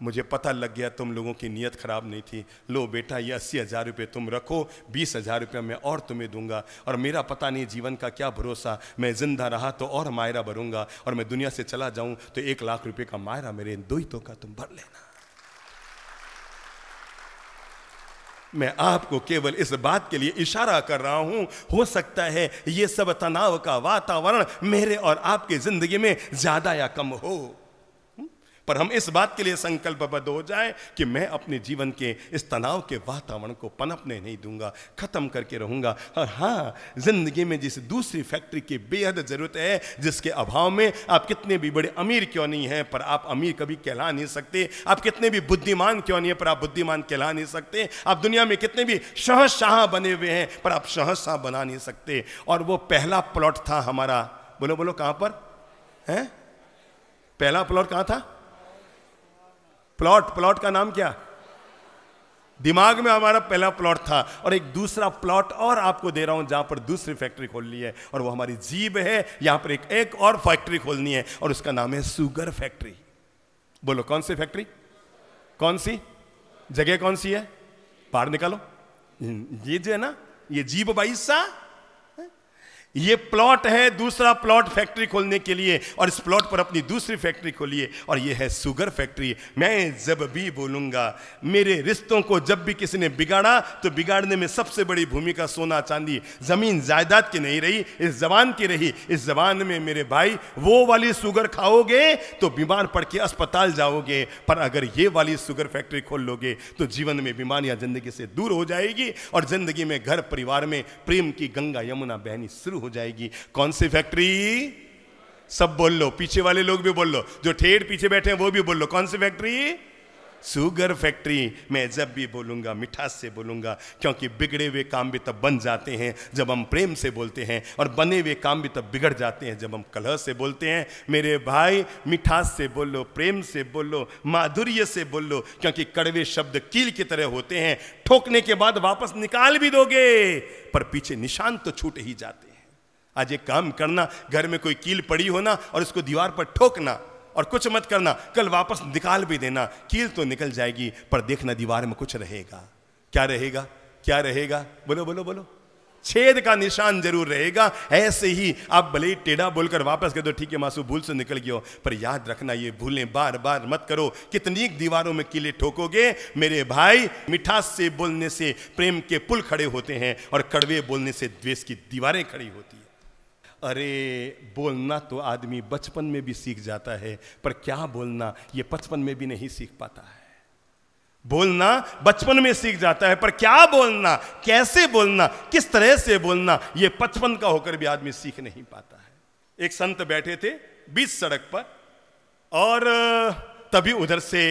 मुझे पता लग गया तुम लोगों की नीयत ख़राब नहीं थी लो बेटा ये अस्सी हज़ार रुपये तुम रखो बीस हज़ार रुपये मैं और तुम्हें दूंगा और मेरा पता नहीं जीवन का क्या भरोसा मैं ज़िंदा रहा तो और मायरा भरूंगा और मैं दुनिया से चला जाऊँ तो एक लाख रुपये का मायरा मेरे इन दोहितों का तुम भर लेना मैं आपको केवल इस बात के लिए इशारा कर रहा हूं हो सकता है ये सब तनाव का वातावरण मेरे और आपके जिंदगी में ज्यादा या कम हो पर हम इस बात के लिए संकल्पबद्ध हो जाए कि मैं अपने जीवन के इस तनाव के वातावरण को पनपने नहीं दूंगा खत्म करके रहूंगा और हाँ जिंदगी में जिस दूसरी फैक्ट्री की बेहद जरूरत है जिसके अभाव में आप कितने भी बड़े अमीर क्यों नहीं हैं पर आप अमीर कभी कहला नहीं सकते आप कितने भी बुद्धिमान क्यों नहीं है पर आप बुद्धिमान कहला नहीं सकते आप दुनिया में कितने भी शहशाह बने हुए हैं पर आप शहशाह बना नहीं सकते और वो पहला प्लॉट था हमारा बोलो बोलो कहां पर है पहला प्लॉट कहां था प्लॉट प्लॉट का नाम क्या दिमाग में हमारा पहला प्लॉट था और एक दूसरा प्लॉट और आपको दे रहा हूं जहां पर दूसरी फैक्ट्री खोलनी है और वो हमारी जीभ है यहां पर एक एक और फैक्ट्री खोलनी है और उसका नाम है सुगर फैक्ट्री बोलो कौन सी फैक्ट्री कौन सी जगह कौन सी है बाहर निकालो ये जो है ना ये जीभ सा ये प्लॉट है दूसरा प्लॉट फैक्ट्री खोलने के लिए और इस प्लॉट पर अपनी दूसरी फैक्ट्री खोलिए और ये है सुगर फैक्ट्री मैं जब भी बोलूंगा मेरे रिश्तों को जब भी किसी ने बिगाड़ा तो बिगाड़ने में सबसे बड़ी भूमिका सोना चांदी ज़मीन जायदाद की नहीं रही इस जबान की रही इस जबान में मेरे भाई वो वाली सुगर खाओगे तो बीमार पड़ के अस्पताल जाओगे पर अगर ये वाली सुगर फैक्ट्री खोल लोगे तो जीवन में बीमारियां ज़िंदगी से दूर हो जाएगी और ज़िंदगी में घर परिवार में प्रेम की गंगा यमुना बहनी शुरू हो जाएगी कौन सी फैक्ट्री सब बोल लो पीछे वाले लोग भी बोल लो जो ठेठ पीछे बैठे हैं वो भी बोल लो कौन सी फैक्ट्री सुगर फैक्ट्री मैं जब भी बोलूंगा मिठास से बोलूंगा क्योंकि बिगड़े हुए काम भी तब बन जाते हैं जब हम प्रेम से बोलते हैं और बने हुए काम भी तब बिगड़ जाते हैं जब हम कलह से बोलते हैं मेरे भाई मिठास से बोलो प्रेम से बोलो माधुर्य से बोलो क्योंकि कड़वे शब्द कील की तरह होते हैं ठोकने के बाद वापस निकाल भी दोगे पर पीछे निशान तो छूट ही जाते आज एक काम करना घर में कोई कील पड़ी होना और उसको दीवार पर ठोकना और कुछ मत करना कल वापस निकाल भी देना कील तो निकल जाएगी पर देखना दीवार में कुछ रहेगा क्या रहेगा क्या रहेगा बोलो बोलो बोलो छेद का निशान जरूर रहेगा ऐसे ही आप भले ही टेढ़ा बोलकर वापस कर दो ठीक है मासू भूल से निकल गयो पर याद रखना ये भूलें बार बार मत करो कितनी दीवारों में किले ठोकोगे मेरे भाई मिठास से बोलने से प्रेम के पुल खड़े होते हैं और कड़वे बोलने से द्वेष की दीवारें खड़ी होती हैं अरे बोलना तो आदमी बचपन में भी सीख जाता है पर क्या बोलना ये बचपन में भी नहीं सीख पाता है बोलना बचपन में सीख जाता है पर क्या बोलना कैसे बोलना किस तरह से बोलना ये बचपन का होकर भी आदमी सीख नहीं पाता है एक संत बैठे थे बीच सड़क पर और तभी उधर से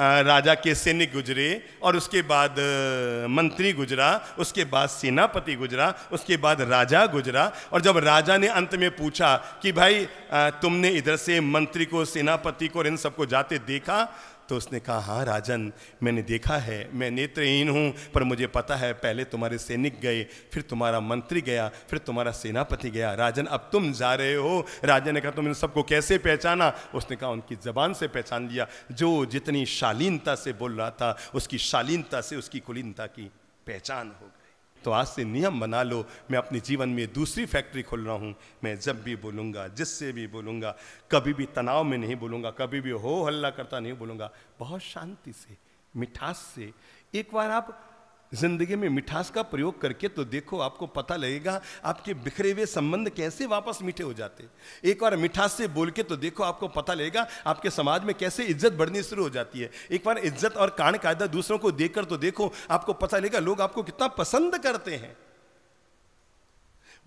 राजा के सैनिक गुजरे और उसके बाद मंत्री गुजरा उसके बाद सेनापति गुजरा उसके बाद राजा गुजरा और जब राजा ने अंत में पूछा कि भाई तुमने इधर से मंत्री को सेनापति को और इन सबको जाते देखा तो उसने कहा हाँ राजन मैंने देखा है मैं नेत्रहीन हूँ पर मुझे पता है पहले तुम्हारे सैनिक गए फिर तुम्हारा मंत्री गया फिर तुम्हारा सेनापति गया राजन अब तुम जा रहे हो राजन ने कहा तुम इन सबको कैसे पहचाना उसने कहा उनकी जबान से पहचान लिया जो जितनी शालीनता से बोल रहा था उसकी शालीनता से उसकी कुलीनता की पहचान हो तो आज से नियम बना लो मैं अपने जीवन में दूसरी फैक्ट्री खोल रहा हूँ मैं जब भी बोलूँगा जिससे भी बोलूँगा कभी भी तनाव में नहीं बोलूँगा कभी भी हो हल्ला करता नहीं बोलूँगा बहुत शांति से मिठास से एक बार आप जिंदगी में मिठास का प्रयोग करके तो देखो आपको पता लगेगा आपके बिखरे हुए संबंध कैसे वापस मीठे हो जाते एक बार मिठास से बोल के तो देखो आपको पता लगेगा आपके समाज में कैसे इज्जत बढ़नी शुरू हो जाती है एक बार इज्जत और कान कायदा दूसरों को देखकर तो देखो आपको पता लगेगा लोग आपको कितना पसंद करते हैं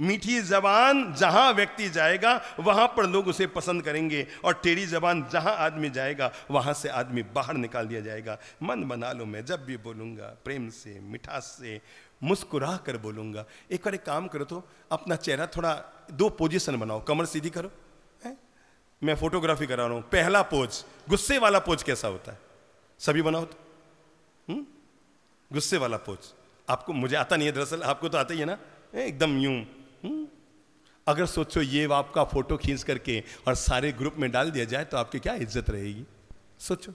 मीठी जबान जहां व्यक्ति जाएगा वहां पर लोग उसे पसंद करेंगे और टेढ़ी जबान जहां आदमी जाएगा वहां से आदमी बाहर निकाल दिया जाएगा मन बना लो मैं जब भी बोलूंगा प्रेम से मिठास से मुस्कुरा कर बोलूंगा एक बार एक काम करो तो अपना चेहरा थोड़ा दो पोजिशन बनाओ कमर सीधी करो है? मैं फोटोग्राफी करा रहा हूँ पहला पोज गुस्से वाला पोज कैसा होता है सभी बनाओ तो गुस्से वाला पोज आपको मुझे आता नहीं है दरअसल आपको तो आता ही है ना एकदम यूं हम्म। अगर सोचो ये आपका फोटो खींच करके और सारे ग्रुप में डाल दिया जाए तो आपकी क्या इज्जत रहेगी सोचो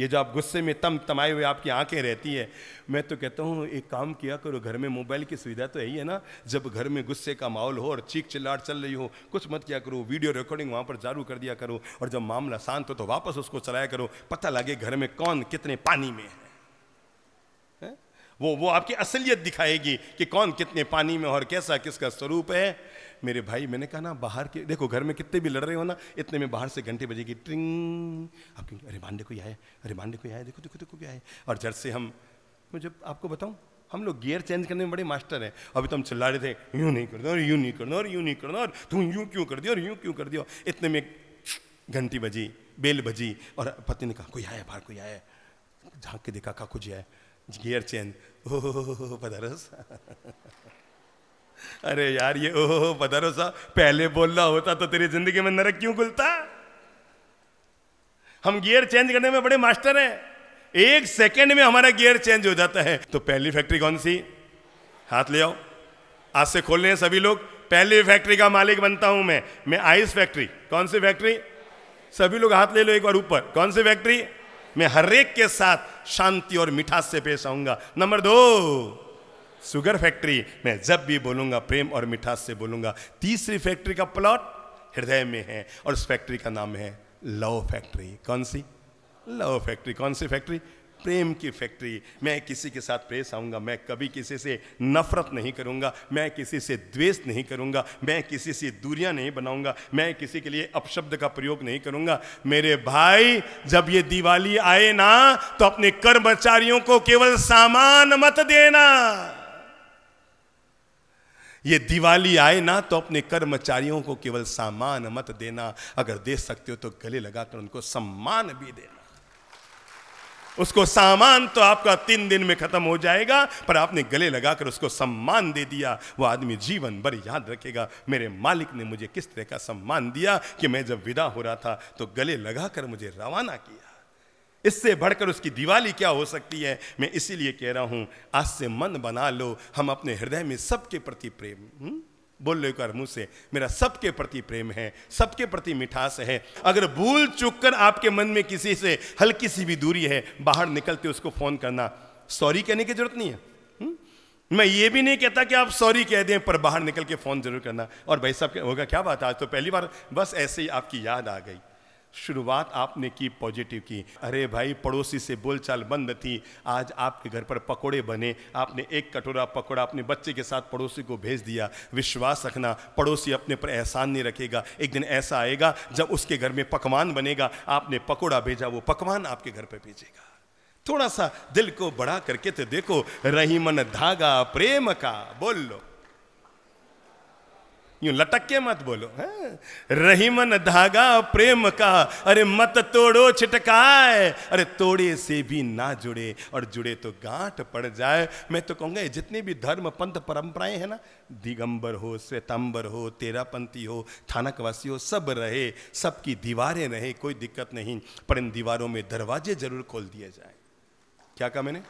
ये जो आप गुस्से में तम तमाए हुए आपकी आंखें रहती है मैं तो कहता हूँ एक काम किया करो घर में मोबाइल की सुविधा तो यही है ना जब घर में गुस्से का माहौल हो और चीख चिल्लाट चल रही हो कुछ मत किया करो वीडियो रिकॉर्डिंग वहाँ पर चालू कर दिया करो और जब मामला शांत हो तो वापस उसको चलाया करो पता लगे घर में कौन कितने पानी में है वो वो आपकी असलियत दिखाएगी कि कौन कितने पानी में और कैसा किसका स्वरूप है मेरे भाई मैंने कहा ना बाहर के देखो घर में कितने भी लड़ रहे हो ना इतने में बाहर से घंटे बजेगी ट्रिंग आप क्योंकि अरे मांडे कोई आया अरे मांडे कोई आए देखो देखो देखो क्या है और जर से हम मुझे आपको बताऊँ हम लोग गियर चेंज करने में बड़े मास्टर हैं अभी तो हम चिल्ला रहे थे यूँ नहीं कर दो और यूँ नहीं कर दो और यूँ नहीं दो और तुम यूँ क्यों कर दिया और यूँ क्यों कर दिया इतने में घंटी बजी बेल बजी और पति ने कहा कोई आया बाहर कोई आया झाँक के देखा कहा कुछ आया गियर चेंज ओह पधारो अरे यार ये ओह oh, पधारो पहले बोलना होता तो तेरी जिंदगी में नरक क्यों खुलता हम गियर चेंज करने में बड़े मास्टर हैं एक सेकंड में हमारा गियर चेंज हो जाता है तो पहली फैक्ट्री कौन सी हाथ ले आओ आज से खोल रहे हैं सभी लोग पहली फैक्ट्री का मालिक बनता हूं मैं मैं आइस फैक्ट्री कौन सी फैक्ट्री सभी लोग हाथ ले लो एक बार ऊपर कौन सी फैक्ट्री मैं हर एक के साथ शांति और मिठास से पेश आऊंगा नंबर दो सुगर फैक्ट्री मैं जब भी बोलूंगा प्रेम और मिठास से बोलूंगा तीसरी फैक्ट्री का प्लॉट हृदय में है और उस फैक्ट्री का नाम है लव फैक्ट्री कौन सी लव फैक्ट्री कौन सी फैक्ट्री प्रेम की फैक्ट्री मैं किसी के साथ पेश आऊँगा मैं कभी किसी से नफरत नहीं करूँगा मैं किसी से द्वेष नहीं करूँगा मैं किसी से दूरियाँ नहीं बनाऊँगा मैं किसी के लिए अपशब्द का प्रयोग नहीं करूँगा मेरे भाई जब ये दिवाली आए ना तो अपने कर्मचारियों को केवल सामान मत देना ये दिवाली आए ना तो अपने कर्मचारियों को केवल सामान मत देना अगर दे सकते हो तो गले लगाकर उनको सम्मान भी देना उसको सामान तो आपका तीन दिन में खत्म हो जाएगा पर आपने गले लगाकर उसको सम्मान दे दिया वो आदमी जीवन भर याद रखेगा मेरे मालिक ने मुझे किस तरह का सम्मान दिया कि मैं जब विदा हो रहा था तो गले लगाकर मुझे रवाना किया इससे बढ़कर उसकी दिवाली क्या हो सकती है मैं इसीलिए कह रहा हूं आज से मन बना लो हम अपने हृदय में सबके प्रति प्रेम हुँ? हम्म? बोल लो एक मुंह से मेरा सबके प्रति प्रेम है सबके प्रति मिठास है अगर भूल चुक कर आपके मन में किसी से हल्की सी भी दूरी है बाहर निकलते उसको फ़ोन करना सॉरी कहने की जरूरत नहीं है मैं ये भी नहीं कहता कि आप सॉरी कह दें पर बाहर निकल के फ़ोन जरूर करना और भाई साहब होगा क्या बात आज तो पहली बार बस ऐसे ही आपकी याद आ गई शुरुआत आपने की पॉजिटिव की अरे भाई पड़ोसी से बोलचाल बंद थी आज आपके घर पर पकोड़े बने आपने एक कटोरा पकोड़ा अपने बच्चे के साथ पड़ोसी को भेज दिया विश्वास रखना पड़ोसी अपने पर एहसान नहीं रखेगा एक दिन ऐसा आएगा जब उसके घर में पकवान बनेगा आपने पकोड़ा भेजा वो पकवान आपके घर पर भेजेगा थोड़ा सा दिल को बढ़ा करके तो देखो रहीमन धागा प्रेम का बोल लो यूं लटक के मत बोलो है? हाँ? रहीमन धागा प्रेम का अरे मत तोड़ो छिटकाए अरे तोड़े से भी ना जुड़े और जुड़े तो गांठ पड़ जाए मैं तो कहूंगा जितने भी धर्म पंथ परंपराएं हैं ना दिगंबर हो श्वेतंबर हो तेरापंथी हो थानकवासी हो सब रहे सबकी दीवारें रहे कोई दिक्कत नहीं पर इन दीवारों में दरवाजे जरूर खोल दिए जाए क्या कहा मैंने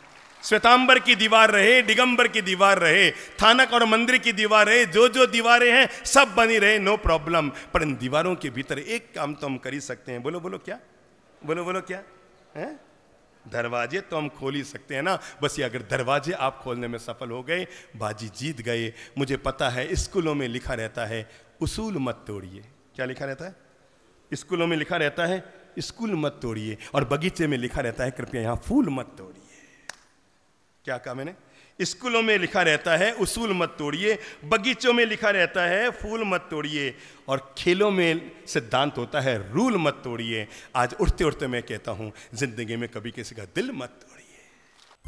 श्वेतांबर की दीवार रहे दिगंबर की दीवार रहे थानक और मंदिर की दीवार रहे जो जो दीवारें हैं सब बनी रहे नो प्रॉब्लम पर इन दीवारों के भीतर एक काम तो हम कर ही सकते हैं बोलो बोलो क्या बोलो बोलो क्या है दरवाजे तो हम खोल ही सकते हैं ना बस ये अगर दरवाजे आप खोलने में सफल हो गए बाजी जीत गए मुझे पता है स्कूलों में लिखा रहता है उसूल मत तोड़िए क्या लिखा रहता है स्कूलों में लिखा रहता है स्कूल मत तोड़िए और बगीचे में लिखा रहता है कृपया यहाँ फूल मत तोड़िए क्या कहा मैंने स्कूलों में लिखा रहता है उसूल मत तोड़िए बगीचों में लिखा रहता है फूल मत तोड़िए और खेलों में सिद्धांत होता है रूल मत तोड़िए आज उठते उठते मैं कहता हूं जिंदगी में कभी किसी का दिल मत तोड़िए